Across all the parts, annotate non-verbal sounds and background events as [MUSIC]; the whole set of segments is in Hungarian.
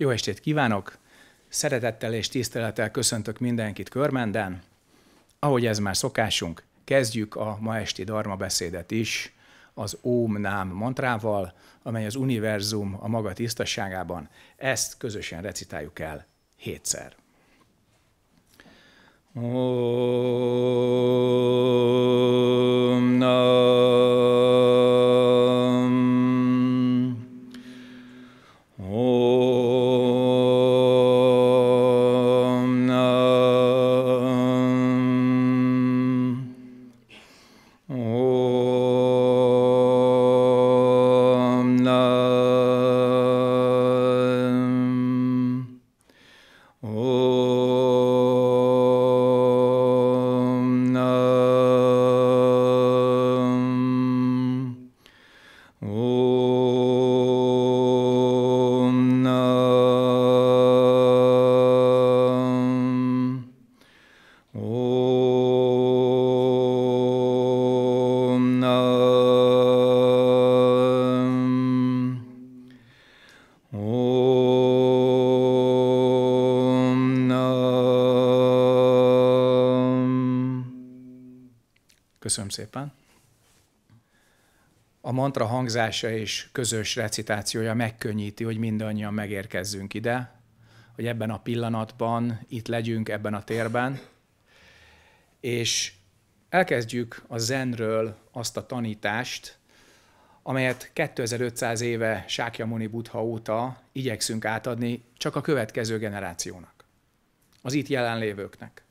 Jó estét kívánok! Szeretettel és tisztelettel köszöntök mindenkit körmenden. Ahogy ez már szokásunk, kezdjük a ma esti darma beszédet is az Óm Nám mantrával, amely az univerzum a maga tisztaságában. Ezt közösen recitáljuk el hétszer. Om Nam Köszönöm szépen. A mantra hangzása és közös recitációja megkönnyíti, hogy mindannyian megérkezzünk ide, hogy ebben a pillanatban itt legyünk, ebben a térben, és elkezdjük a zenről azt a tanítást, amelyet 2500 éve Sákyamuni Buddha óta igyekszünk átadni csak a következő generációnak, az itt jelenlévőknek.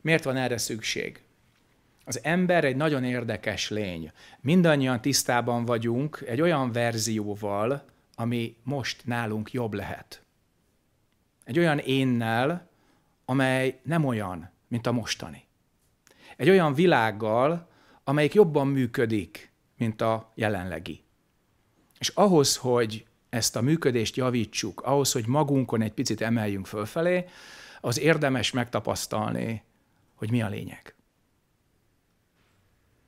Miért van erre szükség? Az ember egy nagyon érdekes lény. Mindannyian tisztában vagyunk egy olyan verzióval, ami most nálunk jobb lehet. Egy olyan énnel, amely nem olyan, mint a mostani. Egy olyan világgal, amelyik jobban működik, mint a jelenlegi. És ahhoz, hogy ezt a működést javítsuk, ahhoz, hogy magunkon egy picit emeljünk fölfelé, az érdemes megtapasztalni, hogy mi a lényeg.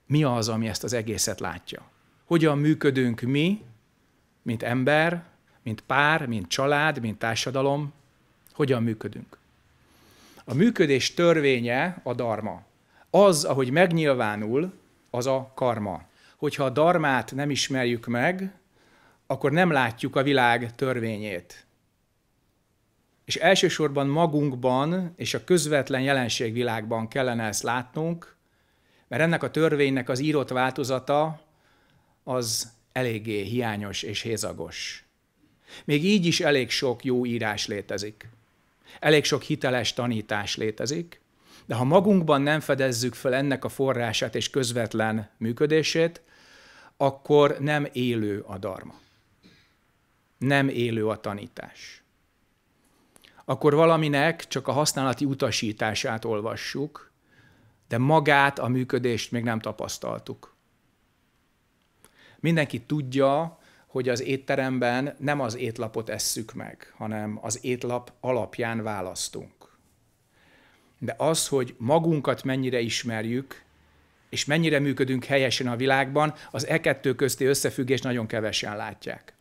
Mi az, ami ezt az egészet látja? Hogyan működünk mi, mint ember, mint pár, mint család, mint társadalom? Hogyan működünk? A működés törvénye a dharma. Az, ahogy megnyilvánul, az a karma. Hogyha a darmát nem ismerjük meg, akkor nem látjuk a világ törvényét. És elsősorban magunkban és a közvetlen jelenségvilágban kellene ezt látnunk, mert ennek a törvénynek az írott változata az eléggé hiányos és hézagos. Még így is elég sok jó írás létezik. Elég sok hiteles tanítás létezik, de ha magunkban nem fedezzük fel ennek a forrását és közvetlen működését, akkor nem élő a darma. Nem élő a tanítás. Akkor valaminek csak a használati utasítását olvassuk, de magát, a működést még nem tapasztaltuk. Mindenki tudja, hogy az étteremben nem az étlapot esszük meg, hanem az étlap alapján választunk. De az, hogy magunkat mennyire ismerjük, és mennyire működünk helyesen a világban, az e kettő közti összefüggés nagyon kevesen látják.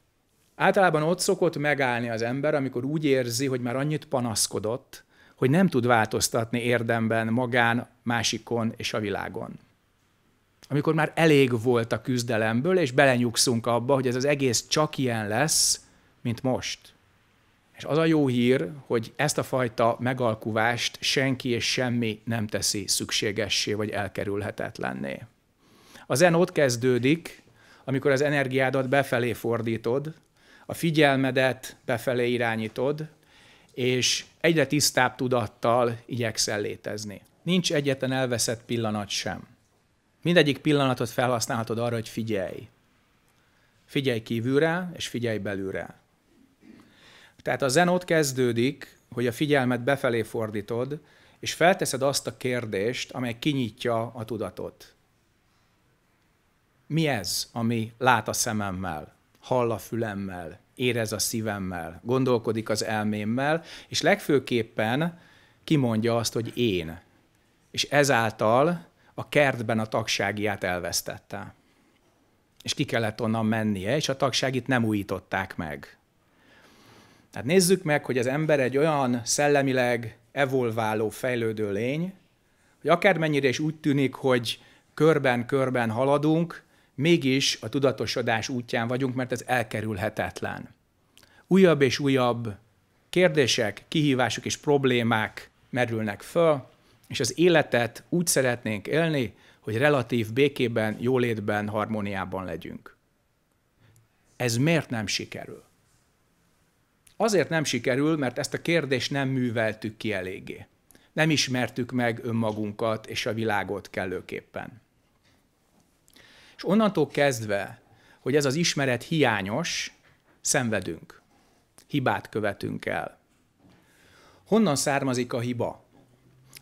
Általában ott szokott megállni az ember, amikor úgy érzi, hogy már annyit panaszkodott, hogy nem tud változtatni érdemben, magán, másikon és a világon. Amikor már elég volt a küzdelemből, és belenyugszunk abba, hogy ez az egész csak ilyen lesz, mint most. És az a jó hír, hogy ezt a fajta megalkuvást senki és semmi nem teszi szükségessé vagy elkerülhetetlenné. A zen ott kezdődik, amikor az energiádat befelé fordítod, a figyelmedet befelé irányítod, és egyre tisztább tudattal igyekszel létezni. Nincs egyetlen elveszett pillanat sem. Mindegyik pillanatot felhasználhatod arra, hogy figyelj. Figyelj kívülre, és figyelj belülre. Tehát a zen ott kezdődik, hogy a figyelmet befelé fordítod, és felteszed azt a kérdést, amely kinyitja a tudatot. Mi ez, ami lát a szememmel, hall a fülemmel, érez a szívemmel, gondolkodik az elmémmel, és legfőképpen kimondja azt, hogy én. És ezáltal a kertben a tagságiát elvesztette. És ki kellett onnan mennie, és a tagságit nem újították meg. Tehát nézzük meg, hogy az ember egy olyan szellemileg evolváló, fejlődő lény, hogy akármennyire is úgy tűnik, hogy körben-körben haladunk, mégis a tudatosodás útján vagyunk, mert ez elkerülhetetlen. Újabb és újabb kérdések, kihívások és problémák merülnek föl, és az életet úgy szeretnénk élni, hogy relatív békében, jólétben, harmóniában legyünk. Ez miért nem sikerül? Azért nem sikerül, mert ezt a kérdést nem műveltük ki eléggé. Nem ismertük meg önmagunkat és a világot kellőképpen. És onnantól kezdve, hogy ez az ismeret hiányos, szenvedünk, hibát követünk el. Honnan származik a hiba?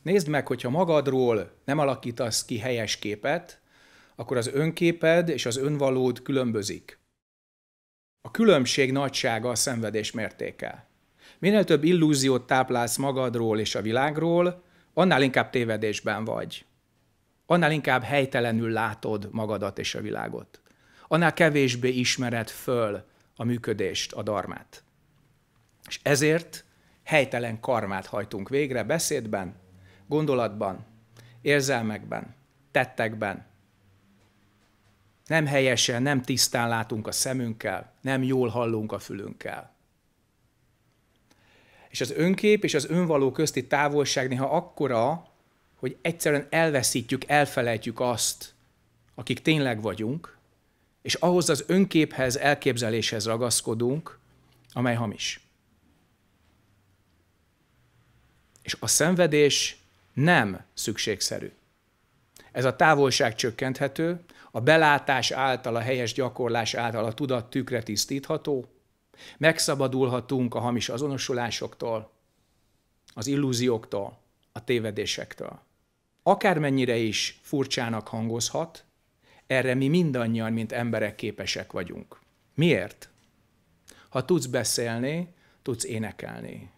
Nézd meg, hogyha magadról nem alakítasz ki helyes képet, akkor az önképed és az önvalód különbözik. A különbség nagysága a szenvedés mértéke. Minél több illúziót táplálsz magadról és a világról, annál inkább tévedésben vagy annál inkább helytelenül látod magadat és a világot. Annál kevésbé ismered föl a működést, a darmát. És ezért helytelen karmát hajtunk végre beszédben, gondolatban, érzelmekben, tettekben. Nem helyesen, nem tisztán látunk a szemünkkel, nem jól hallunk a fülünkkel. És az önkép és az önvaló közti távolság néha akkora, hogy egyszerűen elveszítjük, elfelejtjük azt, akik tényleg vagyunk, és ahhoz az önképhez, elképzeléshez ragaszkodunk, amely hamis. És a szenvedés nem szükségszerű. Ez a távolság csökkenthető, a belátás által, a helyes gyakorlás által a tudat tükre tisztítható, megszabadulhatunk a hamis azonosulásoktól, az illúzióktól, a tévedésektől akármennyire is furcsának hangozhat, erre mi mindannyian, mint emberek képesek vagyunk. Miért? Ha tudsz beszélni, tudsz énekelni.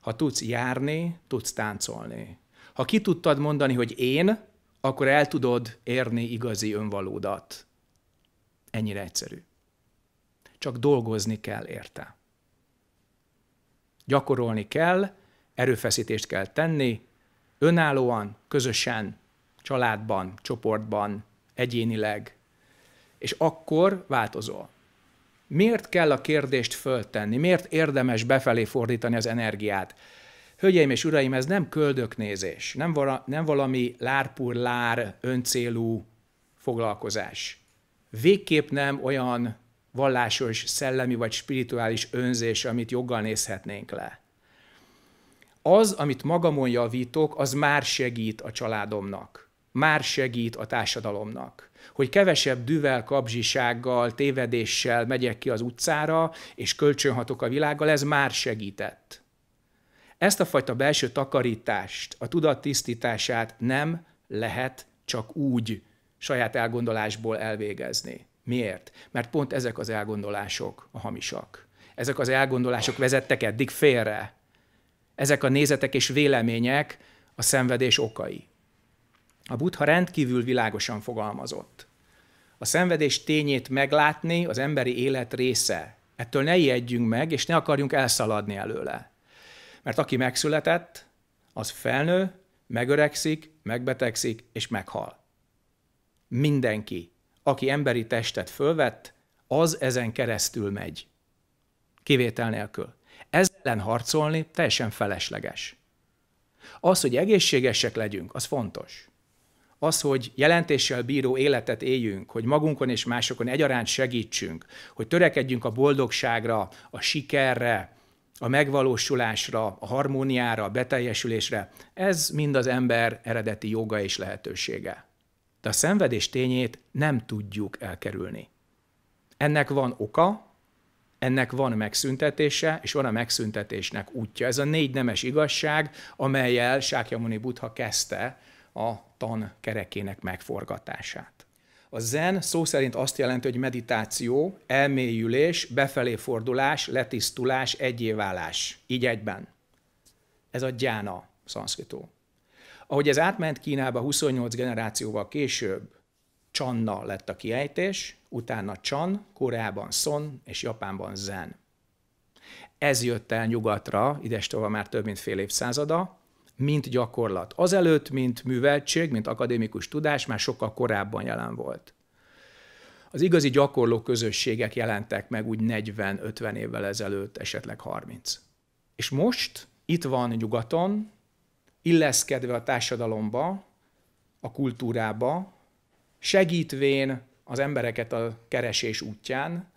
Ha tudsz járni, tudsz táncolni. Ha ki tudtad mondani, hogy én, akkor el tudod érni igazi önvalódat. Ennyire egyszerű. Csak dolgozni kell érte. Gyakorolni kell, erőfeszítést kell tenni, önállóan, közösen, családban, csoportban, egyénileg, és akkor változol. Miért kell a kérdést föltenni? Miért érdemes befelé fordítani az energiát? Hölgyeim és uraim, ez nem köldöknézés, nem, vala, nem valami lárpur-lár öncélú foglalkozás. Végképp nem olyan vallásos, szellemi vagy spirituális önzés, amit joggal nézhetnénk le az, amit magamon javítok, az már segít a családomnak, már segít a társadalomnak. Hogy kevesebb düvel, kapzsisággal, tévedéssel megyek ki az utcára, és kölcsönhatok a világgal, ez már segített. Ezt a fajta belső takarítást, a tudat tisztítását nem lehet csak úgy saját elgondolásból elvégezni. Miért? Mert pont ezek az elgondolások a hamisak. Ezek az elgondolások vezettek eddig félre ezek a nézetek és vélemények a szenvedés okai. A Buddha rendkívül világosan fogalmazott. A szenvedés tényét meglátni az emberi élet része. Ettől ne ijedjünk meg, és ne akarjunk elszaladni előle. Mert aki megszületett, az felnő, megöregszik, megbetegszik és meghal. Mindenki, aki emberi testet fölvett, az ezen keresztül megy. Kivétel nélkül ellen harcolni teljesen felesleges. Az, hogy egészségesek legyünk, az fontos. Az, hogy jelentéssel bíró életet éljünk, hogy magunkon és másokon egyaránt segítsünk, hogy törekedjünk a boldogságra, a sikerre, a megvalósulásra, a harmóniára, a beteljesülésre, ez mind az ember eredeti joga és lehetősége. De a szenvedés tényét nem tudjuk elkerülni. Ennek van oka, ennek van megszüntetése, és van a megszüntetésnek útja. Ez a négy nemes igazság, amelyel Sákyamuni Buddha kezdte a tan kerekének megforgatását. A zen szó szerint azt jelenti, hogy meditáció, elmélyülés, befelé fordulás, letisztulás, egyéválás. Így egyben. Ez a gyána, szanszkritó. Ahogy ez átment Kínába 28 generációval később, Csanna lett a kiejtés, utána Csan, Koreában Son és Japánban Zen. Ez jött el nyugatra, idestova már több mint fél évszázada, mint gyakorlat. Azelőtt, mint műveltség, mint akadémikus tudás már sokkal korábban jelen volt. Az igazi gyakorló közösségek jelentek meg úgy 40-50 évvel ezelőtt, esetleg 30. És most itt van nyugaton, illeszkedve a társadalomba, a kultúrába, segítvén az embereket a keresés útján,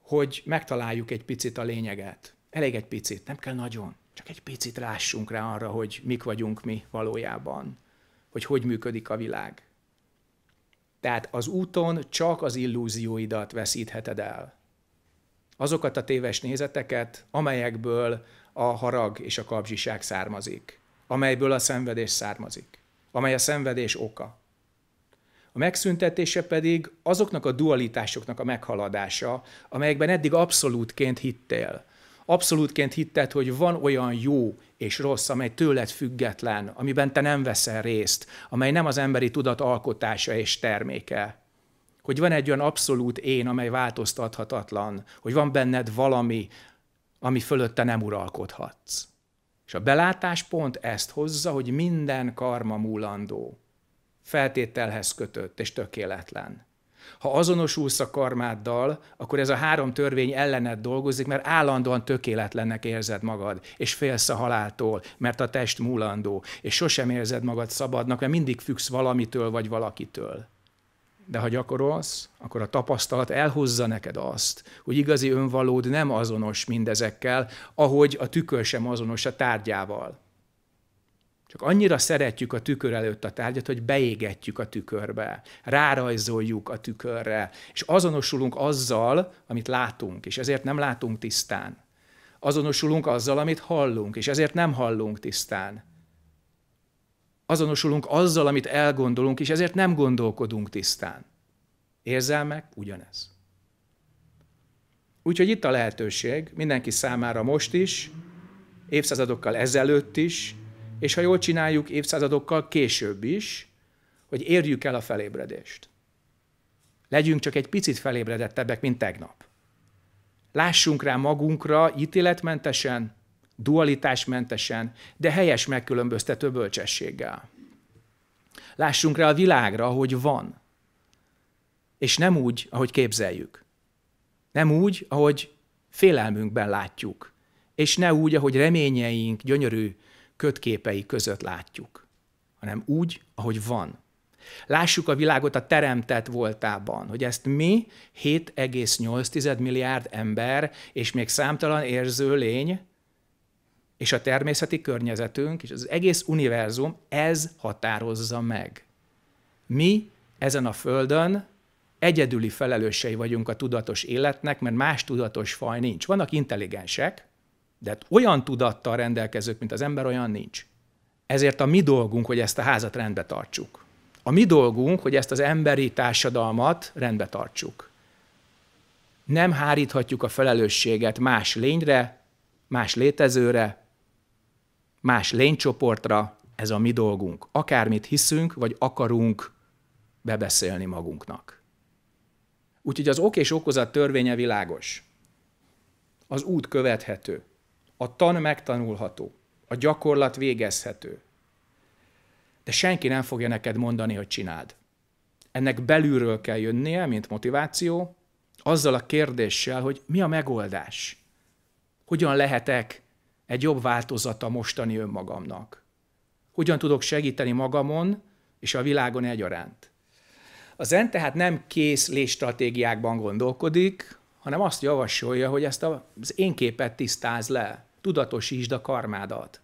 hogy megtaláljuk egy picit a lényeget. Elég egy picit, nem kell nagyon. Csak egy picit rássunk rá arra, hogy mik vagyunk mi valójában, hogy hogy működik a világ. Tehát az úton csak az illúzióidat veszítheted el. Azokat a téves nézeteket, amelyekből a harag és a kapzsiság származik, amelyből a szenvedés származik, amely a szenvedés oka. A megszüntetése pedig azoknak a dualitásoknak a meghaladása, amelyekben eddig abszolútként hittél. Abszolútként hitted, hogy van olyan jó és rossz, amely tőled független, amiben te nem veszel részt, amely nem az emberi tudat alkotása és terméke. Hogy van egy olyan abszolút én, amely változtathatatlan, hogy van benned valami, ami fölötte nem uralkodhatsz. És a belátáspont ezt hozza, hogy minden karma múlandó feltételhez kötött és tökéletlen. Ha azonosulsz a karmáddal, akkor ez a három törvény ellened dolgozik, mert állandóan tökéletlennek érzed magad, és félsz a haláltól, mert a test múlandó, és sosem érzed magad szabadnak, mert mindig függsz valamitől vagy valakitől. De ha gyakorolsz, akkor a tapasztalat elhozza neked azt, hogy igazi önvalód nem azonos mindezekkel, ahogy a tükör sem azonos a tárgyával. Csak annyira szeretjük a tükör előtt a tárgyat, hogy beégetjük a tükörbe, rárajzoljuk a tükörre, és azonosulunk azzal, amit látunk, és ezért nem látunk tisztán. Azonosulunk azzal, amit hallunk, és ezért nem hallunk tisztán. Azonosulunk azzal, amit elgondolunk, és ezért nem gondolkodunk tisztán. Érzelmek ugyanez. Úgyhogy itt a lehetőség mindenki számára most is, évszázadokkal ezelőtt is, és ha jól csináljuk évszázadokkal később is, hogy érjük el a felébredést. Legyünk csak egy picit felébredettebbek, mint tegnap. Lássunk rá magunkra ítéletmentesen, dualitásmentesen, de helyes megkülönböztető bölcsességgel. Lássunk rá a világra, hogy van, és nem úgy, ahogy képzeljük. Nem úgy, ahogy félelmünkben látjuk, és ne úgy, ahogy reményeink gyönyörű kötképei között látjuk, hanem úgy, ahogy van. Lássuk a világot a teremtett voltában, hogy ezt mi, 7,8 milliárd ember és még számtalan érző lény, és a természeti környezetünk, és az egész univerzum, ez határozza meg. Mi ezen a Földön egyedüli felelősei vagyunk a tudatos életnek, mert más tudatos faj nincs. Vannak intelligensek, de hát olyan tudattal rendelkezők, mint az ember, olyan nincs. Ezért a mi dolgunk, hogy ezt a házat rendbe tartsuk. A mi dolgunk, hogy ezt az emberi társadalmat rendbe tartsuk. Nem háríthatjuk a felelősséget más lényre, más létezőre, más lénycsoportra, ez a mi dolgunk. Akármit hiszünk, vagy akarunk bebeszélni magunknak. Úgyhogy az ok és okozat törvénye világos. Az út követhető. A tan megtanulható, a gyakorlat végezhető. De senki nem fogja neked mondani, hogy csináld. Ennek belülről kell jönnie, mint motiváció, azzal a kérdéssel, hogy mi a megoldás? Hogyan lehetek egy jobb változata mostani önmagamnak? Hogyan tudok segíteni magamon és a világon egyaránt? A zen tehát nem kész stratégiákban gondolkodik, hanem azt javasolja, hogy ezt az én képet tisztáz le tudatosítsd a karmádat.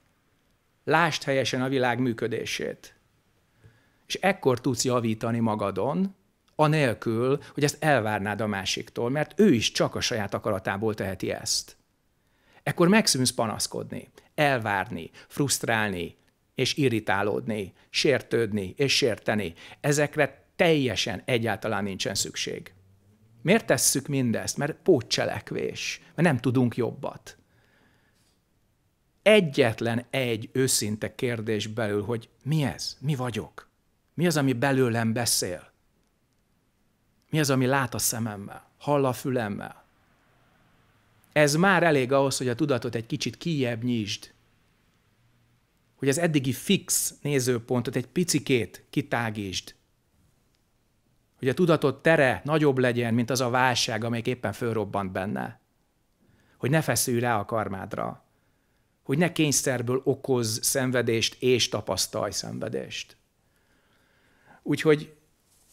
Lásd helyesen a világ működését. És ekkor tudsz javítani magadon, anélkül, hogy ezt elvárnád a másiktól, mert ő is csak a saját akaratából teheti ezt. Ekkor megszűnsz panaszkodni, elvárni, frusztrálni, és irritálódni, sértődni és sérteni. Ezekre teljesen egyáltalán nincsen szükség. Miért tesszük mindezt? Mert pótcselekvés, mert nem tudunk jobbat egyetlen egy őszinte kérdés belül, hogy mi ez, mi vagyok, mi az, ami belőlem beszél, mi az, ami lát a szememmel, hall a fülemmel. Ez már elég ahhoz, hogy a tudatot egy kicsit kijebb nyisd, hogy az eddigi fix nézőpontot egy picikét kitágítsd, hogy a tudatot tere nagyobb legyen, mint az a válság, amelyik éppen fölrobbant benne, hogy ne feszülj rá a karmádra, hogy ne kényszerből okoz szenvedést és tapasztalj szenvedést. Úgyhogy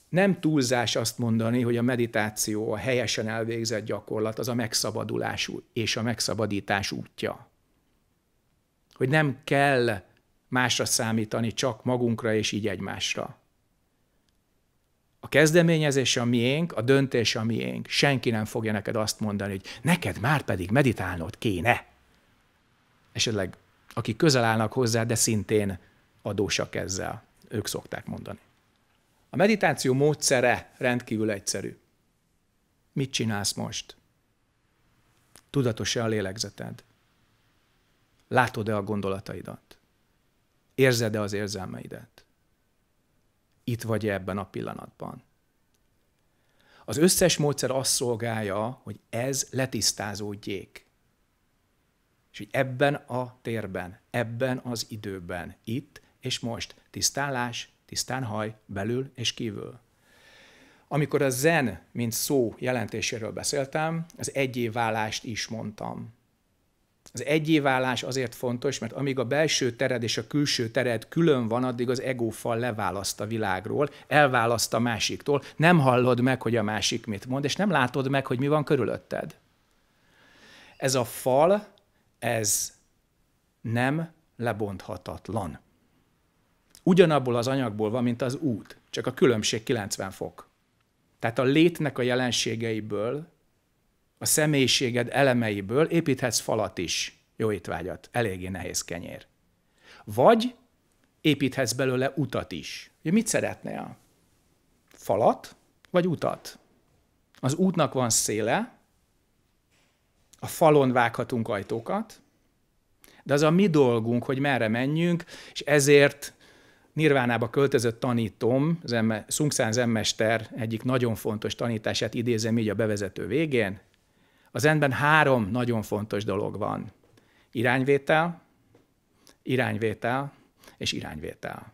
nem túlzás azt mondani, hogy a meditáció, a helyesen elvégzett gyakorlat az a megszabadulás és a megszabadítás útja. Hogy nem kell másra számítani, csak magunkra és így egymásra. A kezdeményezés a miénk, a döntés a miénk. Senki nem fogja neked azt mondani, hogy neked már pedig meditálnod kéne esetleg akik közel állnak hozzá, de szintén adósak ezzel. Ők szokták mondani. A meditáció módszere rendkívül egyszerű. Mit csinálsz most? Tudatos-e a lélegzeted? Látod-e a gondolataidat? Érzed-e az érzelmeidet? Itt vagy -e ebben a pillanatban? Az összes módszer azt szolgálja, hogy ez letisztázódjék. És hogy ebben a térben, ebben az időben, itt és most, tisztálás, tisztán haj, belül és kívül. Amikor a zen, mint szó jelentéséről beszéltem, az egyéválást is mondtam. Az egyéválás azért fontos, mert amíg a belső tered és a külső tered külön van, addig az egófal leválaszt a világról, elválaszt a másiktól, nem hallod meg, hogy a másik mit mond, és nem látod meg, hogy mi van körülötted. Ez a fal ez nem lebonthatatlan. Ugyanabból az anyagból van, mint az út, csak a különbség 90 fok. Tehát a létnek a jelenségeiből, a személyiséged elemeiből építhetsz falat is, jó étvágyat, eléggé nehéz kenyér. Vagy építhetsz belőle utat is. Ugye mit szeretnél? Falat vagy utat? Az útnak van széle, a falon vághatunk ajtókat, de az a mi dolgunk, hogy merre menjünk, és ezért Nirvánába költözött tanítom, zemme, Szungszán Zemmester egyik nagyon fontos tanítását idézem így a bevezető végén. Az enben három nagyon fontos dolog van. Irányvétel, irányvétel és irányvétel.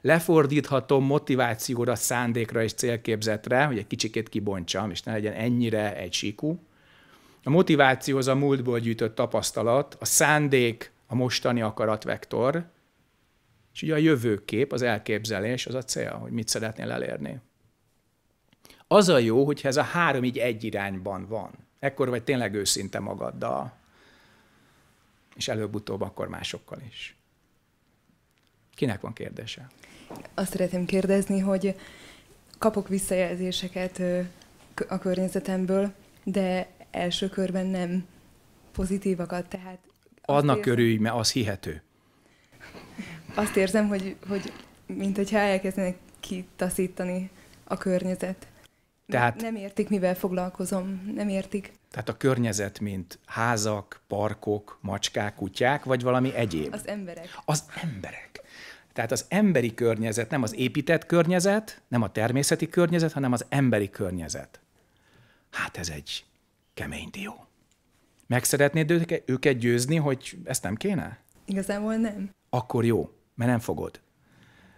Lefordíthatom motivációra, szándékra és célképzetre, hogy egy kicsikét kibontsam, és ne legyen ennyire egy síkú. A motiváció az a múltból gyűjtött tapasztalat, a szándék, a mostani akaratvektor, és ugye a jövőkép, az elképzelés, az a cél, hogy mit szeretnél elérni. Az a jó, hogyha ez a három így egy irányban van. Ekkor vagy tényleg őszinte magaddal, és előbb-utóbb akkor másokkal is. Kinek van kérdése? Azt szeretném kérdezni, hogy kapok visszajelzéseket a környezetemből, de első körben nem pozitívakat, tehát... Annak körül, mert az hihető. Azt érzem, hogy, hogy mint hogyha elkezdenek kitaszítani a környezet. Tehát, nem értik, mivel foglalkozom, nem értik. Tehát a környezet, mint házak, parkok, macskák, kutyák, vagy valami egyéb? Az emberek. Az emberek. Tehát az emberi környezet, nem az épített környezet, nem a természeti környezet, hanem az emberi környezet. Hát ez egy kemény dió. Meg szeretnéd őket győzni, hogy ezt nem kéne? Igazából nem. Akkor jó, mert nem fogod.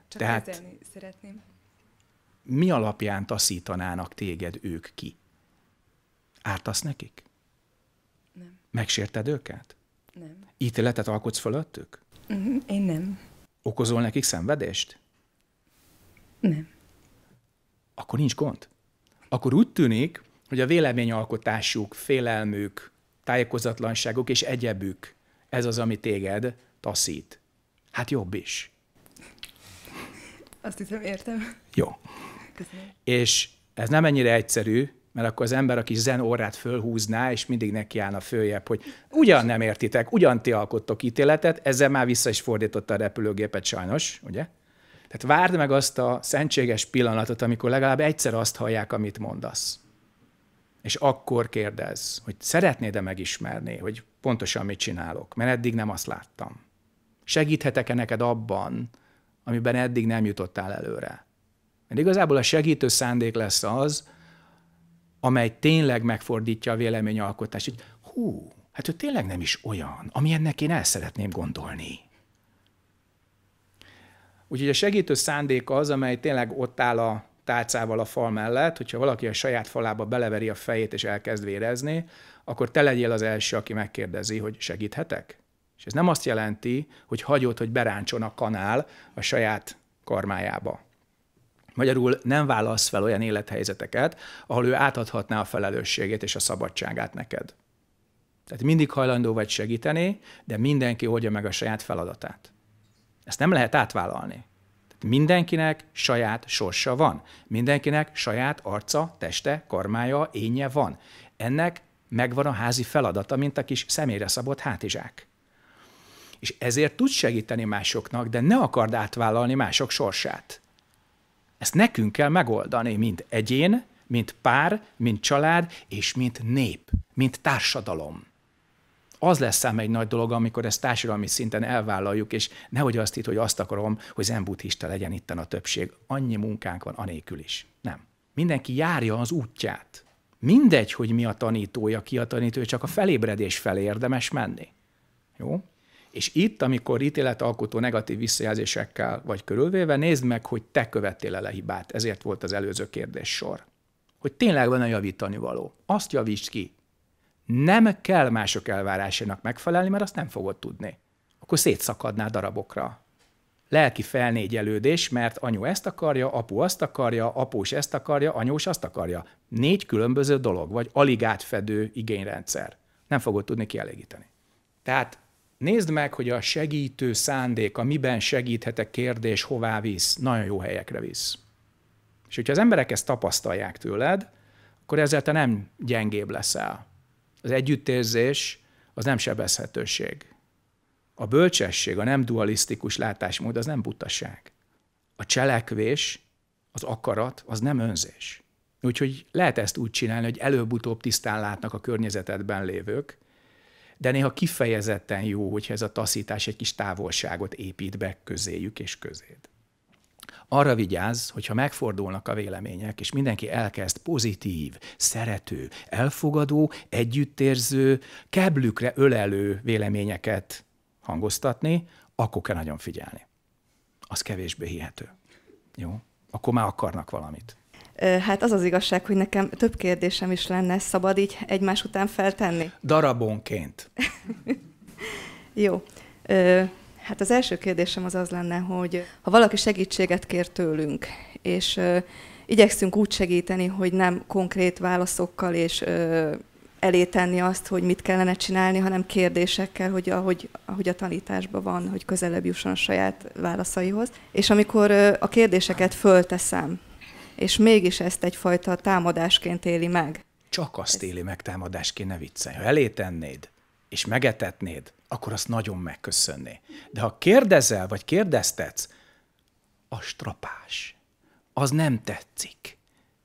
Csak Tehát szeretném. Mi alapján taszítanának téged ők ki? Ártasz nekik? Nem. Megsérted őket? Nem. Ítéletet alkotsz fölöttük? Mhm, én nem. Okozol nekik szenvedést? Nem. Akkor nincs gond. Akkor úgy tűnik, hogy a véleményalkotásuk, félelmük, tájékozatlanságuk és egyebük, ez az, ami téged taszít. Hát jobb is. Azt hiszem, értem. Jó. Köszönöm. És ez nem ennyire egyszerű, mert akkor az ember, aki zen órát fölhúzná, és mindig nekiállna följebb, hogy ugyan nem értitek, ugyan ti alkottok ítéletet, ezzel már vissza is fordította a repülőgépet sajnos, ugye? Tehát várd meg azt a szentséges pillanatot, amikor legalább egyszer azt hallják, amit mondasz és akkor kérdez, hogy szeretnéd-e megismerni, hogy pontosan mit csinálok, mert eddig nem azt láttam. Segíthetek-e neked abban, amiben eddig nem jutottál előre? Mert igazából a segítő szándék lesz az, amely tényleg megfordítja a véleményalkotást. Hogy hú, hát ő tényleg nem is olyan, amilyennek én el szeretném gondolni. Úgyhogy a segítő szándék az, amely tényleg ott áll a tálcával a fal mellett, hogyha valaki a saját falába beleveri a fejét és elkezd vérezni, akkor te legyél az első, aki megkérdezi, hogy segíthetek? És ez nem azt jelenti, hogy hagyod, hogy beráncson a kanál a saját karmájába. Magyarul nem válasz fel olyan élethelyzeteket, ahol ő átadhatná a felelősségét és a szabadságát neked. Tehát mindig hajlandó vagy segíteni, de mindenki oldja meg a saját feladatát. Ezt nem lehet átvállalni. Mindenkinek saját sorsa van. Mindenkinek saját arca, teste, karmája, énje van. Ennek megvan a házi feladata, mint a kis személyre szabott hátizsák. És ezért tud segíteni másoknak, de ne akard átvállalni mások sorsát. Ezt nekünk kell megoldani, mint egyén, mint pár, mint család, és mint nép, mint társadalom az lesz szám egy nagy dolog, amikor ezt társadalmi szinten elvállaljuk, és nehogy azt itt, hogy azt akarom, hogy zenbuddhista legyen itten a többség. Annyi munkánk van anélkül is. Nem. Mindenki járja az útját. Mindegy, hogy mi a tanítója, ki a tanító, csak a felébredés felé érdemes menni. Jó? És itt, amikor ítéletalkotó negatív visszajelzésekkel vagy körülvéve, nézd meg, hogy te követtél el a hibát. Ezért volt az előző kérdés sor. Hogy tényleg van a javítani való. Azt javítsd ki, nem kell mások elvárásának megfelelni, mert azt nem fogod tudni. Akkor szétszakadnál darabokra. Lelki felnégyelődés, mert anyu ezt akarja, apu azt akarja, após ezt akarja, anyós azt akarja. Négy különböző dolog, vagy alig átfedő igényrendszer. Nem fogod tudni kielégíteni. Tehát nézd meg, hogy a segítő szándék, a miben segíthetek kérdés hová visz, nagyon jó helyekre visz. És hogyha az emberek ezt tapasztalják tőled, akkor ezzel te nem gyengébb leszel az együttérzés az nem sebezhetőség. A bölcsesség, a nem dualisztikus látásmód az nem butaság. A cselekvés, az akarat, az nem önzés. Úgyhogy lehet ezt úgy csinálni, hogy előbb-utóbb tisztán látnak a környezetedben lévők, de néha kifejezetten jó, hogyha ez a taszítás egy kis távolságot épít be közéjük és közéd. Arra vigyázz, hogyha megfordulnak a vélemények, és mindenki elkezd pozitív, szerető, elfogadó, együttérző, keblükre ölelő véleményeket hangoztatni, akkor kell nagyon figyelni. Az kevésbé hihető. Jó? Akkor már akarnak valamit. Hát az az igazság, hogy nekem több kérdésem is lenne, szabad így egymás után feltenni? Darabonként. [LAUGHS] Jó. Hát az első kérdésem az az lenne, hogy ha valaki segítséget kér tőlünk, és ö, igyekszünk úgy segíteni, hogy nem konkrét válaszokkal és ö, elé tenni azt, hogy mit kellene csinálni, hanem kérdésekkel, hogy ahogy, ahogy a tanításban van, hogy közelebb jusson a saját válaszaihoz. És amikor a kérdéseket fölteszem, és mégis ezt egyfajta támadásként éli meg. Csak azt éli meg támadásként, ne viccelj. Ha elé tennéd, és megetetnéd, akkor azt nagyon megköszönné. De ha kérdezel, vagy kérdeztetsz, a strapás, az nem tetszik.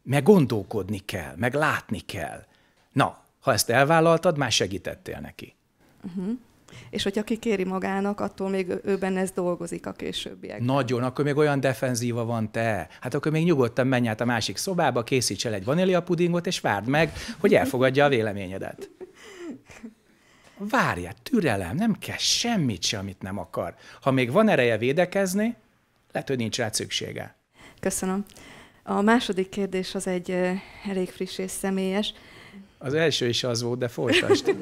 Meg gondolkodni kell, meg látni kell. Na, ha ezt elvállaltad, már segítettél neki. Uh-huh. És hogyha kikéri magának, attól még őben ez dolgozik a későbbiek. Nagyon, akkor még olyan defenzíva van te. Hát akkor még nyugodtan menj át a másik szobába, készíts el egy vaníliapudingot, és várd meg, hogy elfogadja a véleményedet. [LAUGHS] Várja, türelem, nem kell semmit se, amit nem akar. Ha még van ereje védekezni, lehet, hogy nincs rá szüksége. Köszönöm. A második kérdés az egy elég friss és személyes. Az első is az volt, de folytasd. [LAUGHS]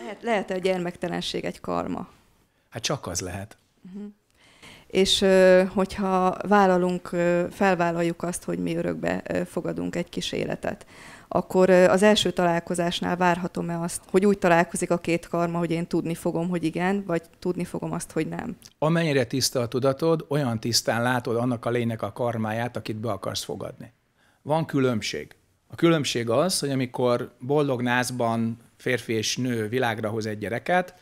lehet, lehet -e a gyermektelenség egy karma? Hát csak az lehet. Uh-huh. És hogyha vállalunk, felvállaljuk azt, hogy mi örökbe fogadunk egy kis életet, akkor az első találkozásnál várhatom-e azt, hogy úgy találkozik a két karma, hogy én tudni fogom, hogy igen, vagy tudni fogom azt, hogy nem. Amennyire tiszta a tudatod, olyan tisztán látod annak a lénynek a karmáját, akit be akarsz fogadni. Van különbség. A különbség az, hogy amikor boldog nászban férfi és nő világra hoz egy gyereket,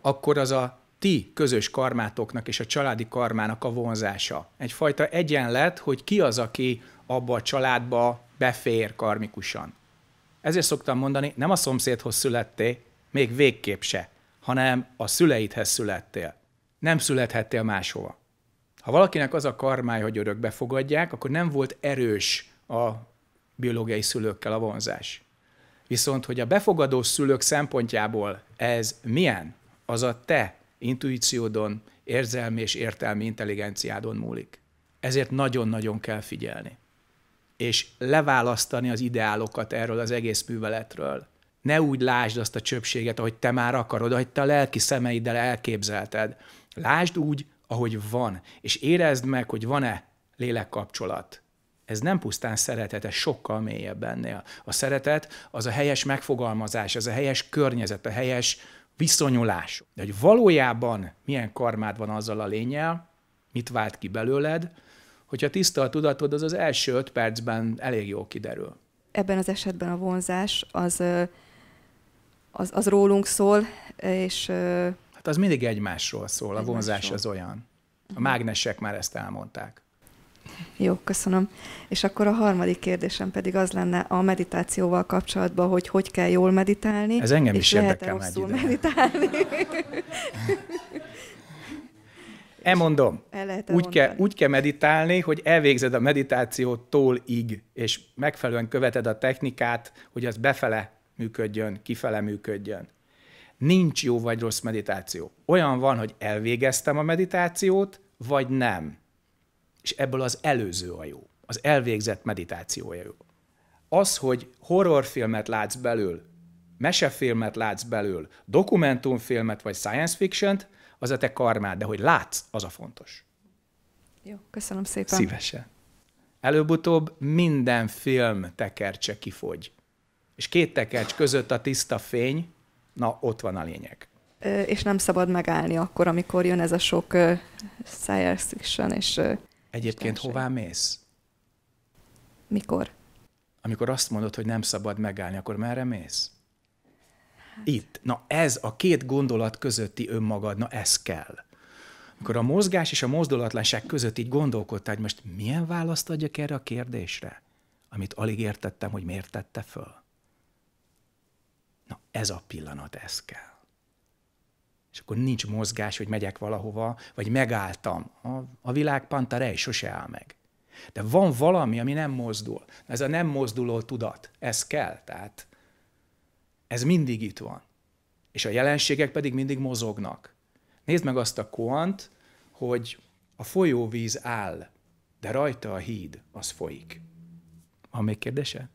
akkor az a ti közös karmátoknak és a családi karmának a vonzása. Egyfajta egyenlet, hogy ki az, aki abba a családba befér karmikusan. Ezért szoktam mondani, nem a szomszédhoz születtél, még végképp se, hanem a szüleidhez születtél. Nem születhettél máshova. Ha valakinek az a karmáj, hogy örökbe fogadják, akkor nem volt erős a biológiai szülőkkel a vonzás. Viszont, hogy a befogadó szülők szempontjából ez milyen, az a te intuíciódon, érzelmi és értelmi intelligenciádon múlik. Ezért nagyon-nagyon kell figyelni és leválasztani az ideálokat erről az egész műveletről. Ne úgy lásd azt a csöpséget, ahogy te már akarod, ahogy te a lelki szemeiddel elképzelted. Lásd úgy, ahogy van, és érezd meg, hogy van-e lélekkapcsolat. Ez nem pusztán szeretet, ez sokkal mélyebb ennél. A szeretet az a helyes megfogalmazás, az a helyes környezet, a helyes viszonyulás. De hogy valójában milyen karmád van azzal a lényel, mit vált ki belőled, hogyha tiszta a tudatod, az az első öt percben elég jól kiderül. Ebben az esetben a vonzás az, az, az rólunk szól, és... Hát az mindig egymásról szól, egymásról. a vonzás az olyan. A mhm. mágnesek már ezt elmondták. Jó, köszönöm. És akkor a harmadik kérdésem pedig az lenne a meditációval kapcsolatban, hogy hogy kell jól meditálni. Ez engem és is érdekel rosszul meditálni. [LAUGHS] Elmondom. El lehet úgy, kell, úgy kell meditálni, hogy elvégzed a meditációtól ig, és megfelelően követed a technikát, hogy az befele működjön, kifele működjön. Nincs jó vagy rossz meditáció. Olyan van, hogy elvégeztem a meditációt, vagy nem. És ebből az előző a jó. Az elvégzett meditációja jó. Az, hogy horrorfilmet látsz belül, mesefilmet látsz belül, dokumentumfilmet vagy science fiction-t, az a te karmád, de hogy látsz, az a fontos. Jó, köszönöm szépen. Szívesen. Előbb-utóbb minden film tekercse kifogy. És két tekercs között a tiszta fény, na ott van a lényeg. Ö, és nem szabad megállni akkor, amikor jön ez a sok uh, science fiction és... Uh, Egyébként istenség. hová mész? Mikor? Amikor azt mondod, hogy nem szabad megállni, akkor merre mész? Hát. Itt. Na ez a két gondolat közötti önmagad, na ez kell. Akkor a mozgás és a mozdulatlanság között így gondolkodtál, hogy most milyen választ adjak erre a kérdésre, amit alig értettem, hogy miért tette föl. Na ez a pillanat, ez kell. És akkor nincs mozgás, hogy megyek valahova, vagy megálltam. A, a világ pantarej sose áll meg. De van valami, ami nem mozdul. Ez a nem mozduló tudat. Ez kell. Tehát ez mindig itt van. És a jelenségek pedig mindig mozognak. Nézd meg azt a koant, hogy a folyóvíz áll, de rajta a híd, az folyik. Van még kérdése?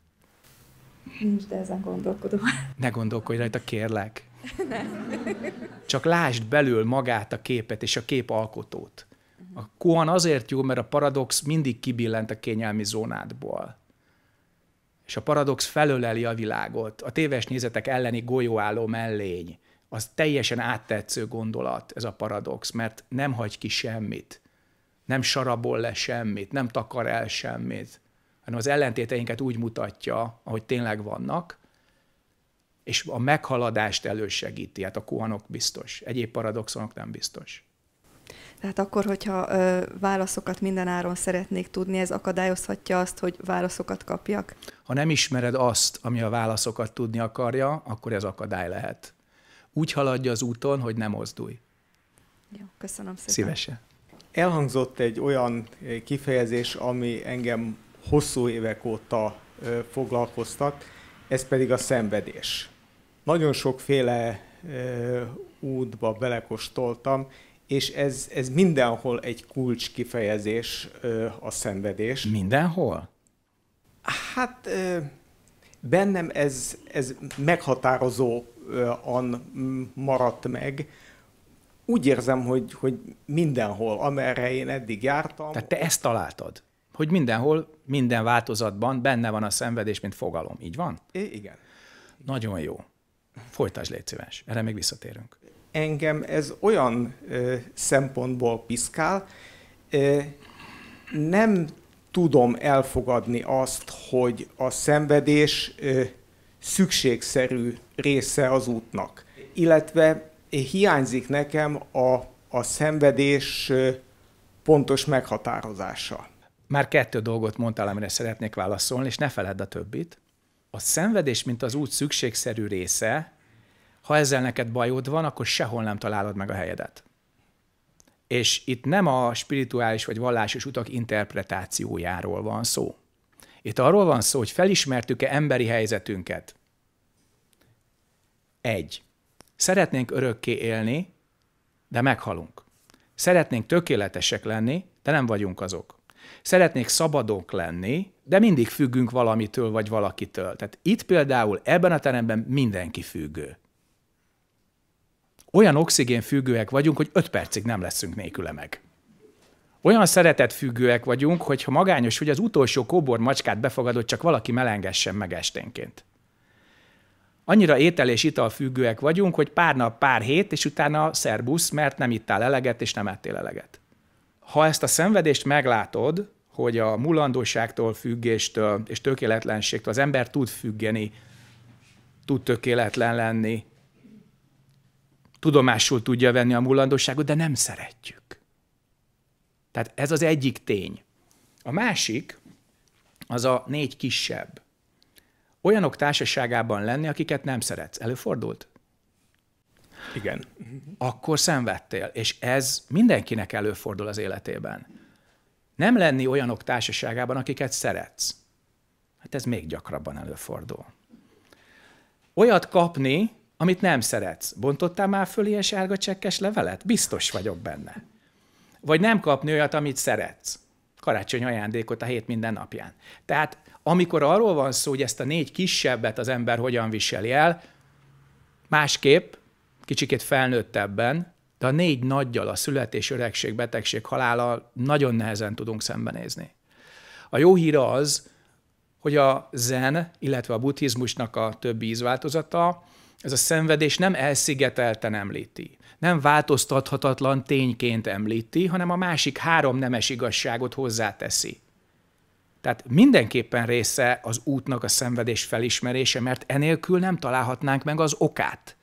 Nincs, de ezen gondolkodom. Ne gondolkodj rajta, kérlek. [LAUGHS] Nem. Csak lásd belül magát a képet és a kép alkotót. A koan azért jó, mert a paradox mindig kibillent a kényelmi zónádból és a paradox felöleli a világot. A téves nézetek elleni golyóálló mellény, az teljesen áttetsző gondolat, ez a paradox, mert nem hagy ki semmit, nem sarabol le semmit, nem takar el semmit, hanem az ellentéteinket úgy mutatja, ahogy tényleg vannak, és a meghaladást elősegíti, hát a kuhanok biztos, egyéb paradoxonok nem biztos. Tehát akkor, hogyha ö, válaszokat mindenáron szeretnék tudni, ez akadályozhatja azt, hogy válaszokat kapjak? Ha nem ismered azt, ami a válaszokat tudni akarja, akkor ez akadály lehet. Úgy haladja az úton, hogy nem mozdulj. Jó, köszönöm szépen. Szívesen. Elhangzott egy olyan eh, kifejezés, ami engem hosszú évek óta ö, eh, foglalkoztat, ez pedig a szenvedés. Nagyon sokféle ö, eh, útba belekostoltam, és ez, ez mindenhol egy kulcs kifejezés a szenvedés. Mindenhol? Hát bennem ez, ez meghatározóan maradt meg. Úgy érzem, hogy, hogy mindenhol, amerre én eddig jártam. Tehát te ezt találtad? Hogy mindenhol, minden változatban benne van a szenvedés, mint fogalom. Így van? É, igen. Nagyon jó. Folytasd, légy szíves. Erre még visszatérünk engem ez olyan ö, szempontból piszkál, ö, nem tudom elfogadni azt, hogy a szenvedés ö, szükségszerű része az útnak. Illetve hiányzik nekem a, a szenvedés pontos meghatározása. Már kettő dolgot mondtál, amire szeretnék válaszolni, és ne feledd a többit. A szenvedés, mint az út szükségszerű része, ha ezzel neked bajod van, akkor sehol nem találod meg a helyedet. És itt nem a spirituális vagy vallásos utak interpretációjáról van szó. Itt arról van szó, hogy felismertük-e emberi helyzetünket. Egy. Szeretnénk örökké élni, de meghalunk. Szeretnénk tökéletesek lenni, de nem vagyunk azok. Szeretnék szabadok lenni, de mindig függünk valamitől vagy valakitől. Tehát itt például ebben a teremben mindenki függő. Olyan oxigén függőek vagyunk, hogy öt percig nem leszünk nélküle meg. Olyan szeretet függőek vagyunk, hogy ha magányos, hogy az utolsó kóbor macskát befogadott, csak valaki melengessen meg esténként. Annyira étel és ital függőek vagyunk, hogy pár nap, pár hét, és utána szerbusz, mert nem ittál eleget, és nem ettél eleget. Ha ezt a szenvedést meglátod, hogy a mulandóságtól, függéstől és tökéletlenségtől az ember tud függeni, tud tökéletlen lenni, tudomásul tudja venni a mulandóságot, de nem szeretjük. Tehát ez az egyik tény. A másik az a négy kisebb. Olyanok társaságában lenni, akiket nem szeretsz. Előfordult? Igen. Akkor szenvedtél, és ez mindenkinek előfordul az életében. Nem lenni olyanok társaságában, akiket szeretsz. Hát ez még gyakrabban előfordul. Olyat kapni, amit nem szeretsz. Bontottál már föl ilyen sárga csekkes levelet? Biztos vagyok benne. Vagy nem kapni olyat, amit szeretsz. Karácsony ajándékot a hét minden napján. Tehát amikor arról van szó, hogy ezt a négy kisebbet az ember hogyan viseli el, másképp, kicsikét felnőttebben, de a négy nagyjal, a születés, öregség, betegség, halála nagyon nehezen tudunk szembenézni. A jó hír az, hogy a zen, illetve a buddhizmusnak a többi ízváltozata ez a szenvedés nem elszigetelten említi, nem változtathatatlan tényként említi, hanem a másik három nemes igazságot hozzáteszi. Tehát mindenképpen része az útnak a szenvedés felismerése, mert enélkül nem találhatnánk meg az okát.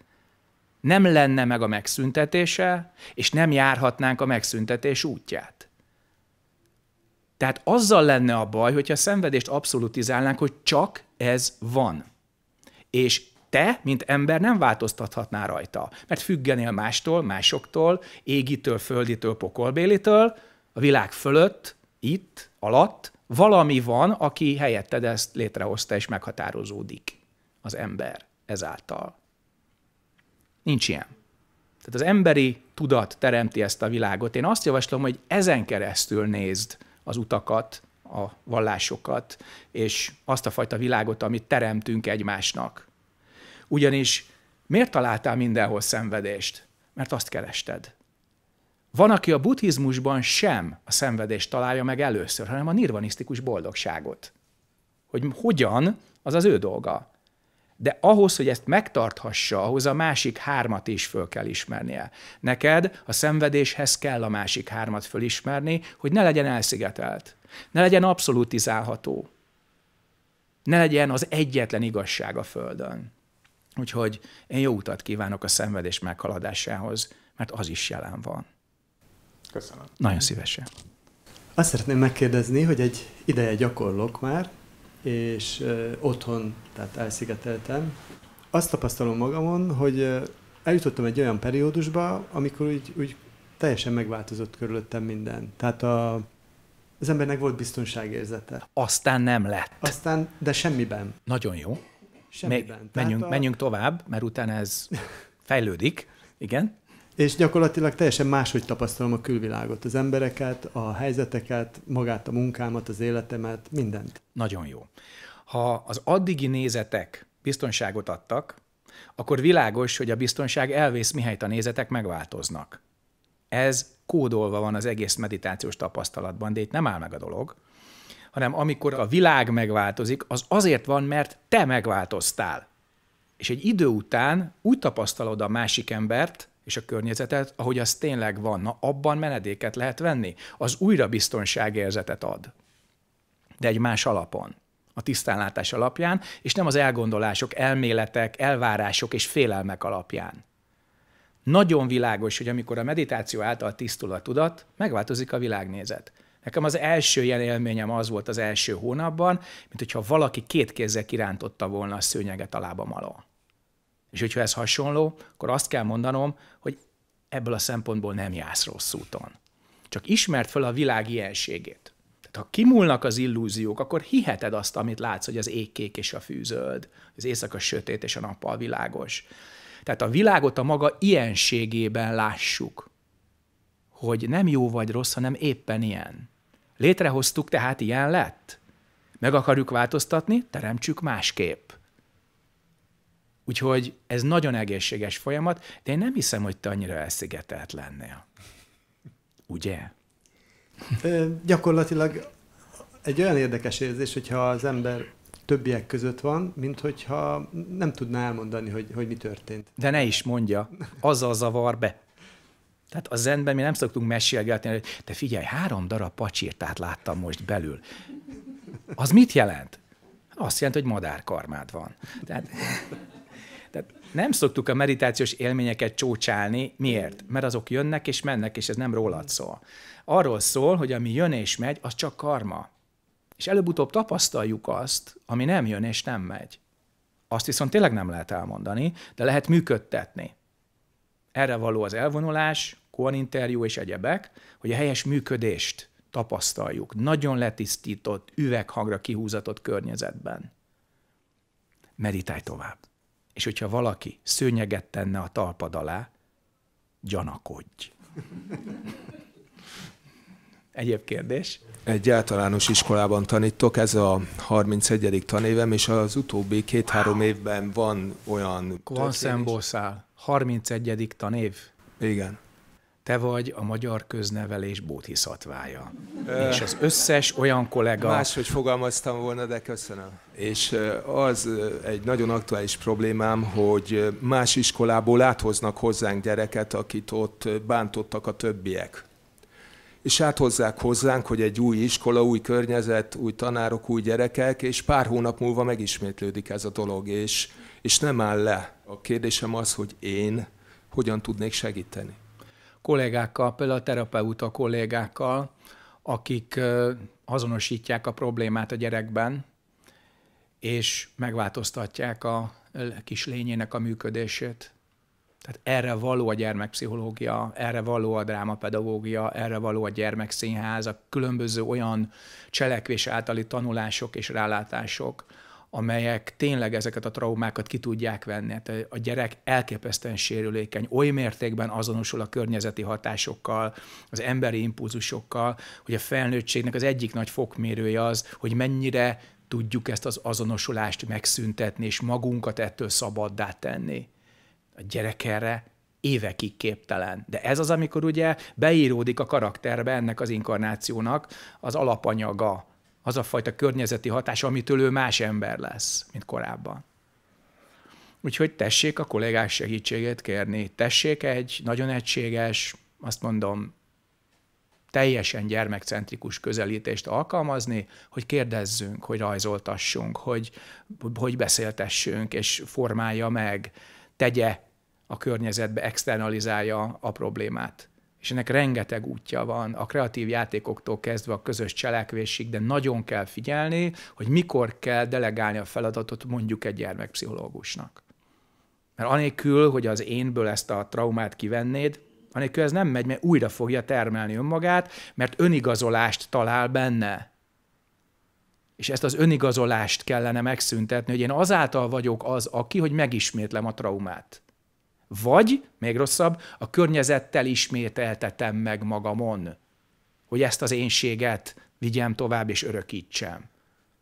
Nem lenne meg a megszüntetése, és nem járhatnánk a megszüntetés útját. Tehát azzal lenne a baj, hogyha a szenvedést abszolutizálnánk, hogy csak ez van. És te, mint ember nem változtathatnál rajta, mert függenél mástól, másoktól, égitől, földitől, pokolbélitől, a világ fölött, itt, alatt valami van, aki helyetted ezt létrehozta és meghatározódik az ember ezáltal. Nincs ilyen. Tehát az emberi tudat teremti ezt a világot. Én azt javaslom, hogy ezen keresztül nézd az utakat, a vallásokat, és azt a fajta világot, amit teremtünk egymásnak. Ugyanis miért találtál mindenhol szenvedést? Mert azt kerested. Van, aki a buddhizmusban sem a szenvedést találja meg először, hanem a nirvanisztikus boldogságot. Hogy hogyan, az az ő dolga. De ahhoz, hogy ezt megtarthassa, ahhoz a másik hármat is föl kell ismernie. Neked a szenvedéshez kell a másik hármat fölismerni, hogy ne legyen elszigetelt, ne legyen abszolutizálható, ne legyen az egyetlen igazság a Földön. Úgyhogy én jó utat kívánok a szenvedés meghaladásához, mert az is jelen van. Köszönöm. Nagyon szívesen. Azt szeretném megkérdezni, hogy egy ideje gyakorlok már, és otthon, tehát elszigeteltem. Azt tapasztalom magamon, hogy eljutottam egy olyan periódusba, amikor úgy, úgy teljesen megváltozott körülöttem minden. Tehát a, az embernek volt biztonságérzete. Aztán nem lett. Aztán, de semmiben. Nagyon jó. Semmiben. Még, menjünk, a... menjünk tovább, mert utána ez fejlődik. Igen? És gyakorlatilag teljesen máshogy tapasztalom a külvilágot, az embereket, a helyzeteket, magát a munkámat, az életemet, mindent. Nagyon jó. Ha az addigi nézetek biztonságot adtak, akkor világos, hogy a biztonság elvész, mihelyt a nézetek megváltoznak. Ez kódolva van az egész meditációs tapasztalatban, de itt nem áll meg a dolog, hanem amikor a világ megváltozik, az azért van, mert te megváltoztál. És egy idő után úgy tapasztalod a másik embert és a környezetet, ahogy az tényleg van. Na, abban menedéket lehet venni. Az újra biztonságérzetet ad. De egy más alapon a tisztánlátás alapján, és nem az elgondolások, elméletek, elvárások és félelmek alapján. Nagyon világos, hogy amikor a meditáció által tisztul a tudat, megváltozik a világnézet. Nekem az első ilyen élményem az volt az első hónapban, mint hogyha valaki két kézzel kirántotta volna a szőnyeget a lábam alól. És hogyha ez hasonló, akkor azt kell mondanom, hogy ebből a szempontból nem jársz rossz úton. Csak ismert fel a világ ilyenségét. Tehát ha kimúlnak az illúziók, akkor hiheted azt, amit látsz, hogy az égkék és a fűzöld, az éjszaka sötét és a nappal világos. Tehát a világot a maga ilyenségében lássuk, hogy nem jó vagy rossz, hanem éppen ilyen. Létrehoztuk, tehát ilyen lett. Meg akarjuk változtatni, teremtsük másképp. Úgyhogy ez nagyon egészséges folyamat, de én nem hiszem, hogy te annyira elszigetelt lennél. Ugye? Ö, gyakorlatilag egy olyan érdekes érzés, hogyha az ember többiek között van, mint hogyha nem tudná elmondani, hogy, hogy mi történt. De ne is mondja, azzal zavar be. Tehát a zenben mi nem szoktunk mesélgetni, hogy te figyelj, három darab pacsirtát láttam most belül. Az mit jelent? Azt jelenti, hogy madárkarmád van. Tehát, tehát nem szoktuk a meditációs élményeket csócsálni. Miért? Mert azok jönnek és mennek, és ez nem rólad szól. Arról szól, hogy ami jön és megy, az csak karma. És előbb-utóbb tapasztaljuk azt, ami nem jön és nem megy. Azt viszont tényleg nem lehet elmondani, de lehet működtetni erre való az elvonulás, korinterjú és egyebek, hogy a helyes működést tapasztaljuk. Nagyon letisztított, üveghangra kihúzatott környezetben. Meditálj tovább. És hogyha valaki szőnyeget tenne a talpad alá, gyanakodj. [LAUGHS] Egyéb kérdés? Egy általános iskolában tanítok, ez a 31. tanévem, és az utóbbi két-három évben van olyan... Van szembószál. 31. tanév? Igen. Te vagy a magyar köznevelés bódhiszatvája. Ö... És az összes olyan kollega... Máshogy fogalmaztam volna, de köszönöm. És az egy nagyon aktuális problémám, hogy más iskolából áthoznak hozzánk gyereket, akit ott bántottak a többiek és áthozzák hozzánk, hogy egy új iskola, új környezet, új tanárok, új gyerekek, és pár hónap múlva megismétlődik ez a dolog, és, és nem áll le. A kérdésem az, hogy én hogyan tudnék segíteni. Kollégákkal, például a terapeuta kollégákkal, akik azonosítják a problémát a gyerekben, és megváltoztatják a kis lényének a működését. Tehát erre való a gyermekpszichológia, erre való a drámapedagógia, erre való a gyermekszínház, a különböző olyan cselekvés általi tanulások és rálátások, amelyek tényleg ezeket a traumákat ki tudják venni. Hát a gyerek elképesztően sérülékeny, oly mértékben azonosul a környezeti hatásokkal, az emberi impulzusokkal, hogy a felnőttségnek az egyik nagy fokmérője az, hogy mennyire tudjuk ezt az azonosulást megszüntetni, és magunkat ettől szabaddá tenni a gyerek erre évekig képtelen. De ez az, amikor ugye beíródik a karakterbe ennek az inkarnációnak az alapanyaga, az a fajta környezeti hatás, amitől ő más ember lesz, mint korábban. Úgyhogy tessék a kollégás segítségét kérni, tessék egy nagyon egységes, azt mondom, teljesen gyermekcentrikus közelítést alkalmazni, hogy kérdezzünk, hogy rajzoltassunk, hogy, hogy beszéltessünk, és formálja meg, tegye a környezetbe externalizálja a problémát. És ennek rengeteg útja van, a kreatív játékoktól kezdve a közös cselekvésig, de nagyon kell figyelni, hogy mikor kell delegálni a feladatot mondjuk egy gyermekpszichológusnak. Mert anélkül, hogy az énből ezt a traumát kivennéd, anélkül ez nem megy, mert újra fogja termelni önmagát, mert önigazolást talál benne. És ezt az önigazolást kellene megszüntetni, hogy én azáltal vagyok az, aki, hogy megismétlem a traumát. Vagy, még rosszabb, a környezettel ismételtetem meg magamon, hogy ezt az énséget vigyem tovább és örökítsem.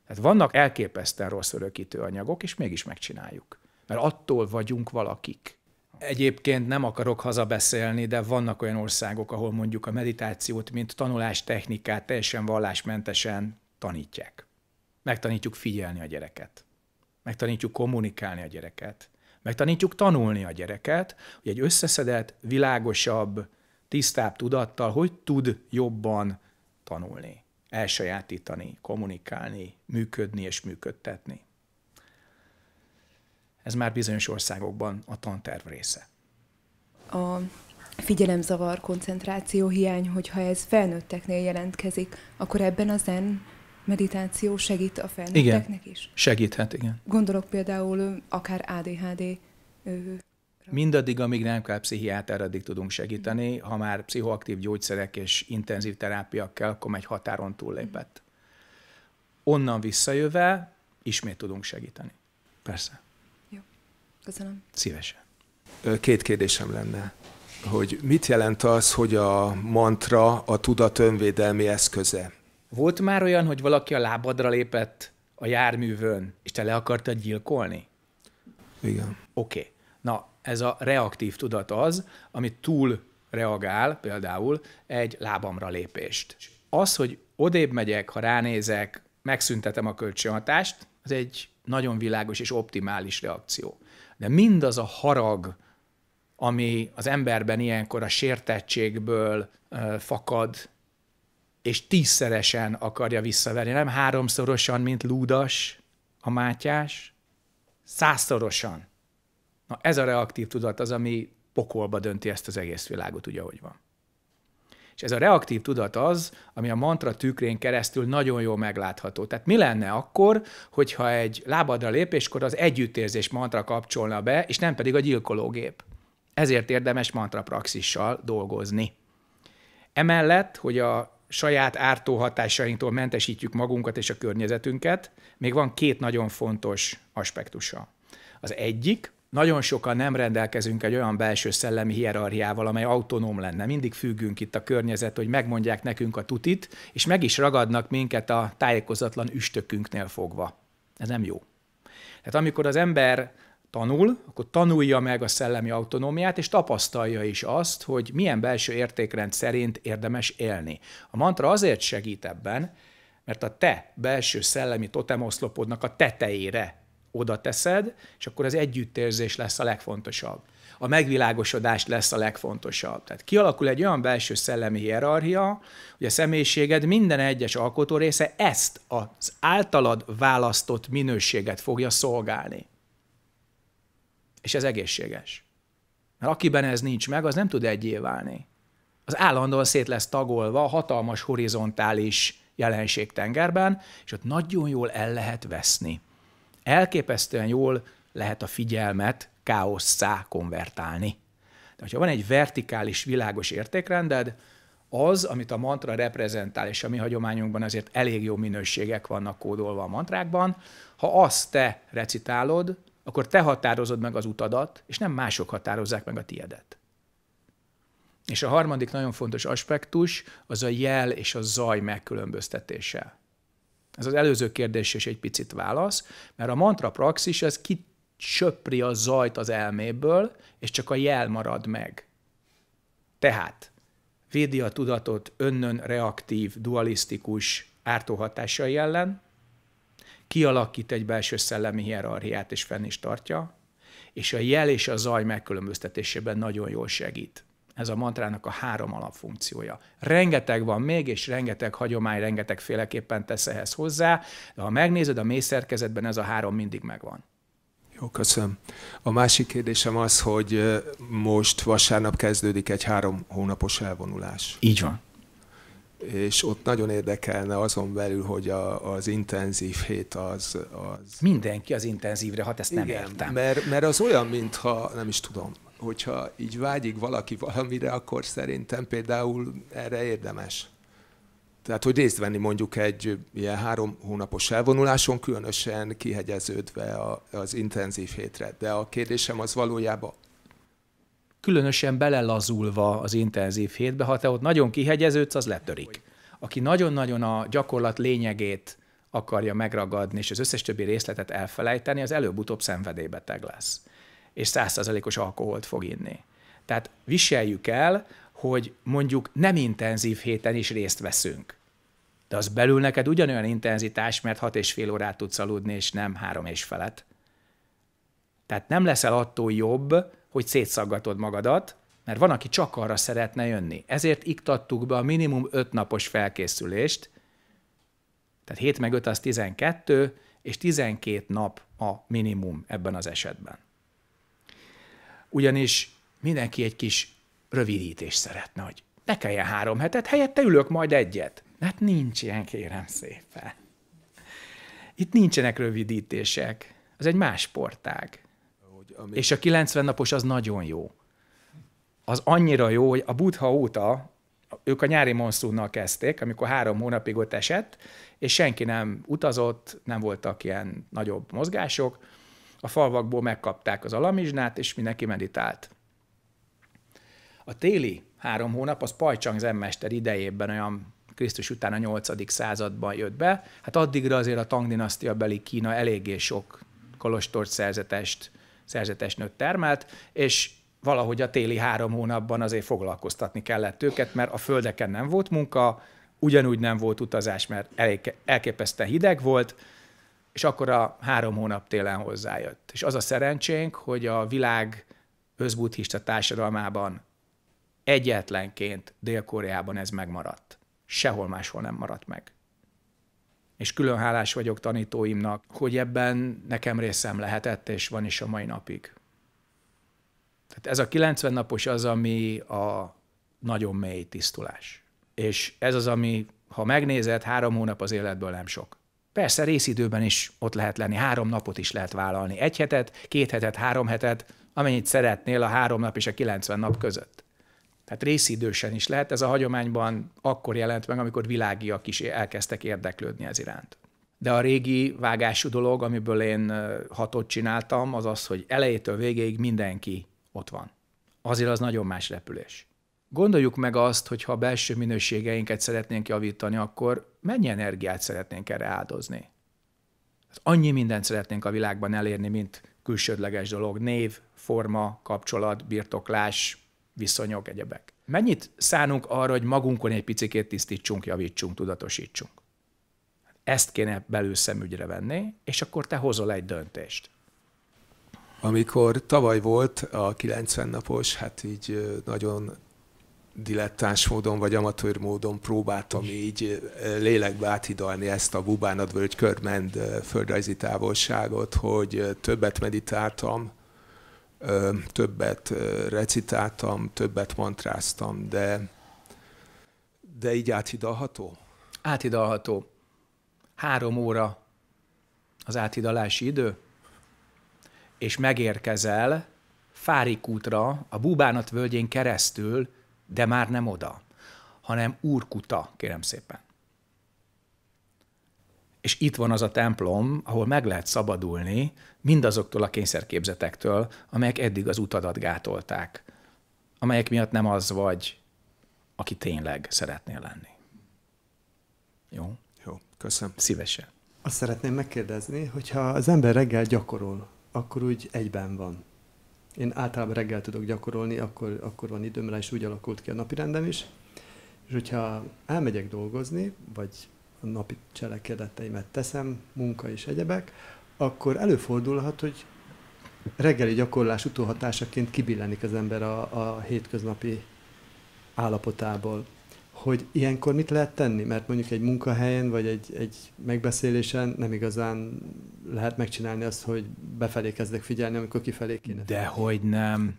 Tehát vannak elképesztően rossz örökítő anyagok, és mégis megcsináljuk. Mert attól vagyunk valakik. Egyébként nem akarok hazabeszélni, de vannak olyan országok, ahol mondjuk a meditációt, mint tanulástechnikát teljesen vallásmentesen tanítják. Megtanítjuk figyelni a gyereket. Megtanítjuk kommunikálni a gyereket. Megtanítjuk tanulni a gyereket, hogy egy összeszedett, világosabb, tisztább tudattal hogy tud jobban tanulni, elsajátítani, kommunikálni, működni és működtetni. Ez már bizonyos országokban a tanterv része. A figyelemzavar, koncentráció hiány, hogyha ez felnőtteknél jelentkezik, akkor ebben a zen meditáció segít a felnőtteknek is? segíthet, igen. Gondolok például akár ADHD Mindaddig, amíg nem kell pszichiáter, addig tudunk segíteni. Ha már pszichoaktív gyógyszerek és intenzív terápiak kell, akkor egy határon túllépett. Onnan visszajöve ismét tudunk segíteni. Persze. Jó. Köszönöm. Szívesen. Két kérdésem lenne. Hogy mit jelent az, hogy a mantra a tudat önvédelmi eszköze? Volt már olyan, hogy valaki a lábadra lépett a járművön, és te le akartad gyilkolni? Igen. Oké. Okay. Na, ez a reaktív tudat az, ami túl reagál például egy lábamra lépést. Az, hogy odébb megyek, ha ránézek, megszüntetem a kölcsönhatást, az egy nagyon világos és optimális reakció. De mindaz a harag, ami az emberben ilyenkor a sértettségből fakad, és tízszeresen akarja visszaverni, nem háromszorosan, mint Lúdas, a Mátyás, százszorosan. Na ez a reaktív tudat az, ami pokolba dönti ezt az egész világot, ugye, ahogy van. És ez a reaktív tudat az, ami a mantra tükrén keresztül nagyon jól meglátható. Tehát mi lenne akkor, hogyha egy lábadra lépéskor az együttérzés mantra kapcsolna be, és nem pedig a gyilkológép. Ezért érdemes mantra praxissal dolgozni. Emellett, hogy a saját ártó hatásainktól mentesítjük magunkat és a környezetünket, még van két nagyon fontos aspektusa. Az egyik, nagyon sokan nem rendelkezünk egy olyan belső szellemi hierarchiával, amely autonóm lenne. Mindig függünk itt a környezet, hogy megmondják nekünk a tutit, és meg is ragadnak minket a tájékozatlan üstökünknél fogva. Ez nem jó. Tehát amikor az ember tanul, akkor tanulja meg a szellemi autonómiát, és tapasztalja is azt, hogy milyen belső értékrend szerint érdemes élni. A mantra azért segít ebben, mert a te belső szellemi totemoszlopodnak a tetejére oda teszed, és akkor az együttérzés lesz a legfontosabb. A megvilágosodás lesz a legfontosabb. Tehát kialakul egy olyan belső szellemi hierarchia, hogy a személyiséged minden egyes alkotó része ezt az általad választott minőséget fogja szolgálni. És ez egészséges. Mert akiben ez nincs meg, az nem tud egyé válni. Az állandóan szét lesz tagolva hatalmas horizontális jelenség tengerben, és ott nagyon jól el lehet veszni. Elképesztően jól lehet a figyelmet káosszá konvertálni. De ha van egy vertikális, világos értékrended, az, amit a mantra reprezentál, és a mi hagyományunkban azért elég jó minőségek vannak kódolva a mantrákban, ha azt te recitálod, akkor te határozod meg az utadat, és nem mások határozzák meg a tiedet. És a harmadik nagyon fontos aspektus az a jel és a zaj megkülönböztetése. Ez az előző kérdés is egy picit válasz, mert a mantra praxis ez kisöpri a zajt az elméből, és csak a jel marad meg. Tehát védi a tudatot önnön reaktív, dualisztikus ártóhatásai ellen, kialakít egy belső szellemi hierarchiát, és fenn is tartja, és a jel és a zaj megkülönböztetésében nagyon jól segít. Ez a mantrának a három alapfunkciója. Rengeteg van még, és rengeteg hagyomány, rengeteg féleképpen tesz ehhez hozzá, de ha megnézed, a mészerkezetben, ez a három mindig megvan. Jó, köszönöm. A másik kérdésem az, hogy most vasárnap kezdődik egy három hónapos elvonulás. Így van és ott nagyon érdekelne azon belül, hogy a, az intenzív hét az, az... Mindenki az intenzívre hát ezt nem Igen, értem. Mert, mert az olyan, mintha, nem is tudom, hogyha így vágyik valaki valamire, akkor szerintem például erre érdemes. Tehát, hogy részt venni mondjuk egy ilyen három hónapos elvonuláson, különösen kihegyeződve a, az intenzív hétre. De a kérdésem az valójában különösen belelazulva az intenzív hétbe, ha te ott nagyon kihegyeződsz, az letörik. Aki nagyon-nagyon a gyakorlat lényegét akarja megragadni, és az összes többi részletet elfelejteni, az előbb-utóbb szenvedélybeteg lesz. És százszerzalékos alkoholt fog inni. Tehát viseljük el, hogy mondjuk nem intenzív héten is részt veszünk. De az belül neked ugyanolyan intenzitás, mert hat és fél órát tudsz aludni, és nem három és felett. Tehát nem leszel attól jobb, hogy szétszaggatod magadat, mert van, aki csak arra szeretne jönni. Ezért iktattuk be a minimum öt napos felkészülést, tehát 7 meg 5 az 12, és 12 nap a minimum ebben az esetben. Ugyanis mindenki egy kis rövidítést szeretne, hogy ne kelljen három hetet, helyette ülök majd egyet. Hát nincs ilyen, kérem szépen. Itt nincsenek rövidítések. Az egy más sportág ami... És a 90 napos az nagyon jó. Az annyira jó, hogy a Buddha óta ők a nyári monszúnnal kezdték, amikor három hónapig ott esett, és senki nem utazott, nem voltak ilyen nagyobb mozgások. A falvakból megkapták az alamizsnát, és mindenki meditált. A téli három hónap az Pajcsang zenmester idejében olyan Krisztus után a 8. században jött be. Hát addigra azért a Tang dinasztia beli Kína eléggé sok kolostort szerzetest szerzetes nőt termelt, és valahogy a téli három hónapban azért foglalkoztatni kellett őket, mert a földeken nem volt munka, ugyanúgy nem volt utazás, mert elképesztően hideg volt, és akkor a három hónap télen hozzájött. És az a szerencsénk, hogy a világ özbuddhista társadalmában egyetlenként Dél-Koreában ez megmaradt. Sehol máshol nem maradt meg és külön hálás vagyok tanítóimnak, hogy ebben nekem részem lehetett, és van is a mai napig. Tehát ez a 90 napos az, ami a nagyon mély tisztulás. És ez az, ami, ha megnézed, három hónap az életből nem sok. Persze részidőben is ott lehet lenni, három napot is lehet vállalni. Egy hetet, két hetet, három hetet, amennyit szeretnél a három nap és a 90 nap között. Tehát részidősen is lehet, ez a hagyományban akkor jelent meg, amikor világiak is elkezdtek érdeklődni ez iránt. De a régi vágású dolog, amiből én hatot csináltam, az az, hogy elejétől végéig mindenki ott van. Azért az nagyon más repülés. Gondoljuk meg azt, hogy ha a belső minőségeinket szeretnénk javítani, akkor mennyi energiát szeretnénk erre áldozni? Hát annyi mindent szeretnénk a világban elérni, mint külsődleges dolog, név, forma, kapcsolat, birtoklás, viszonyok, egyebek. Mennyit szánunk arra, hogy magunkon egy picikét tisztítsunk, javítsunk, tudatosítsunk? Ezt kéne belül szemügyre venni, és akkor te hozol egy döntést. Amikor tavaly volt a 90 napos, hát így nagyon dilettáns módon vagy amatőr módon próbáltam így lélekbe áthidalni ezt a bubánadvölgy körmend földrajzi távolságot, hogy többet meditáltam, többet recitáltam, többet mantráztam, de, de így áthidalható? Áthidalható. Három óra az áthidalási idő, és megérkezel útra, a Búbánat völgyén keresztül, de már nem oda, hanem Úrkuta, kérem szépen és itt van az a templom, ahol meg lehet szabadulni mindazoktól a kényszerképzetektől, amelyek eddig az utadat gátolták, amelyek miatt nem az vagy, aki tényleg szeretnél lenni. Jó? Jó, köszönöm. Szívesen. Azt szeretném megkérdezni, hogyha az ember reggel gyakorol, akkor úgy egyben van. Én általában reggel tudok gyakorolni, akkor, akkor van időm rá, és úgy alakult ki a rendem is. És hogyha elmegyek dolgozni, vagy napi cselekedeteimet teszem, munka és egyebek, akkor előfordulhat, hogy reggeli gyakorlás utóhatásaként kibillenik az ember a, a hétköznapi állapotából. Hogy ilyenkor mit lehet tenni? Mert mondjuk egy munkahelyen vagy egy, egy megbeszélésen nem igazán lehet megcsinálni azt, hogy befelé kezdek figyelni, amikor kifelé kéne. Dehogy nem.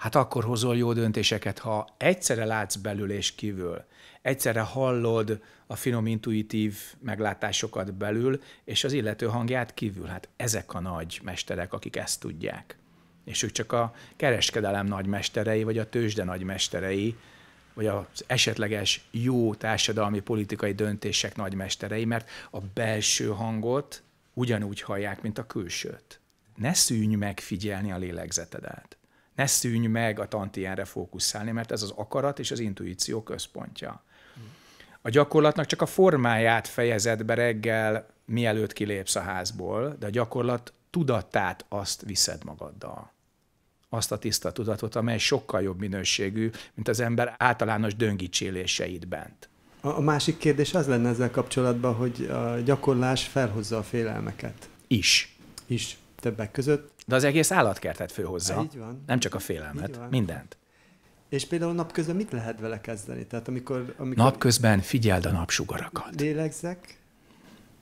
Hát akkor hozol jó döntéseket, ha egyszerre látsz belül és kívül, egyszerre hallod a finom intuitív meglátásokat belül, és az illető hangját kívül. Hát ezek a nagy mesterek, akik ezt tudják. És ők csak a kereskedelem nagy mesterei, vagy a tőzsde nagy mesterei, vagy az esetleges jó társadalmi politikai döntések nagymesterei, mert a belső hangot ugyanúgy hallják, mint a külsőt. Ne szűnj meg figyelni a lélegzetedet ne szűnj meg a tantienre fókuszálni, mert ez az akarat és az intuíció központja. A gyakorlatnak csak a formáját fejezed be reggel, mielőtt kilépsz a házból, de a gyakorlat tudatát azt viszed magaddal. Azt a tiszta tudatot, amely sokkal jobb minőségű, mint az ember általános döngicséléseit bent. A másik kérdés az lenne ezzel kapcsolatban, hogy a gyakorlás felhozza a félelmeket. Is. Is többek között. De az egész állatkertet főhozza. így van. Nem csak a félelmet, mindent. És például napközben mit lehet vele kezdeni? Tehát amikor, amikor napközben figyeld a napsugarakat. Lélegzek,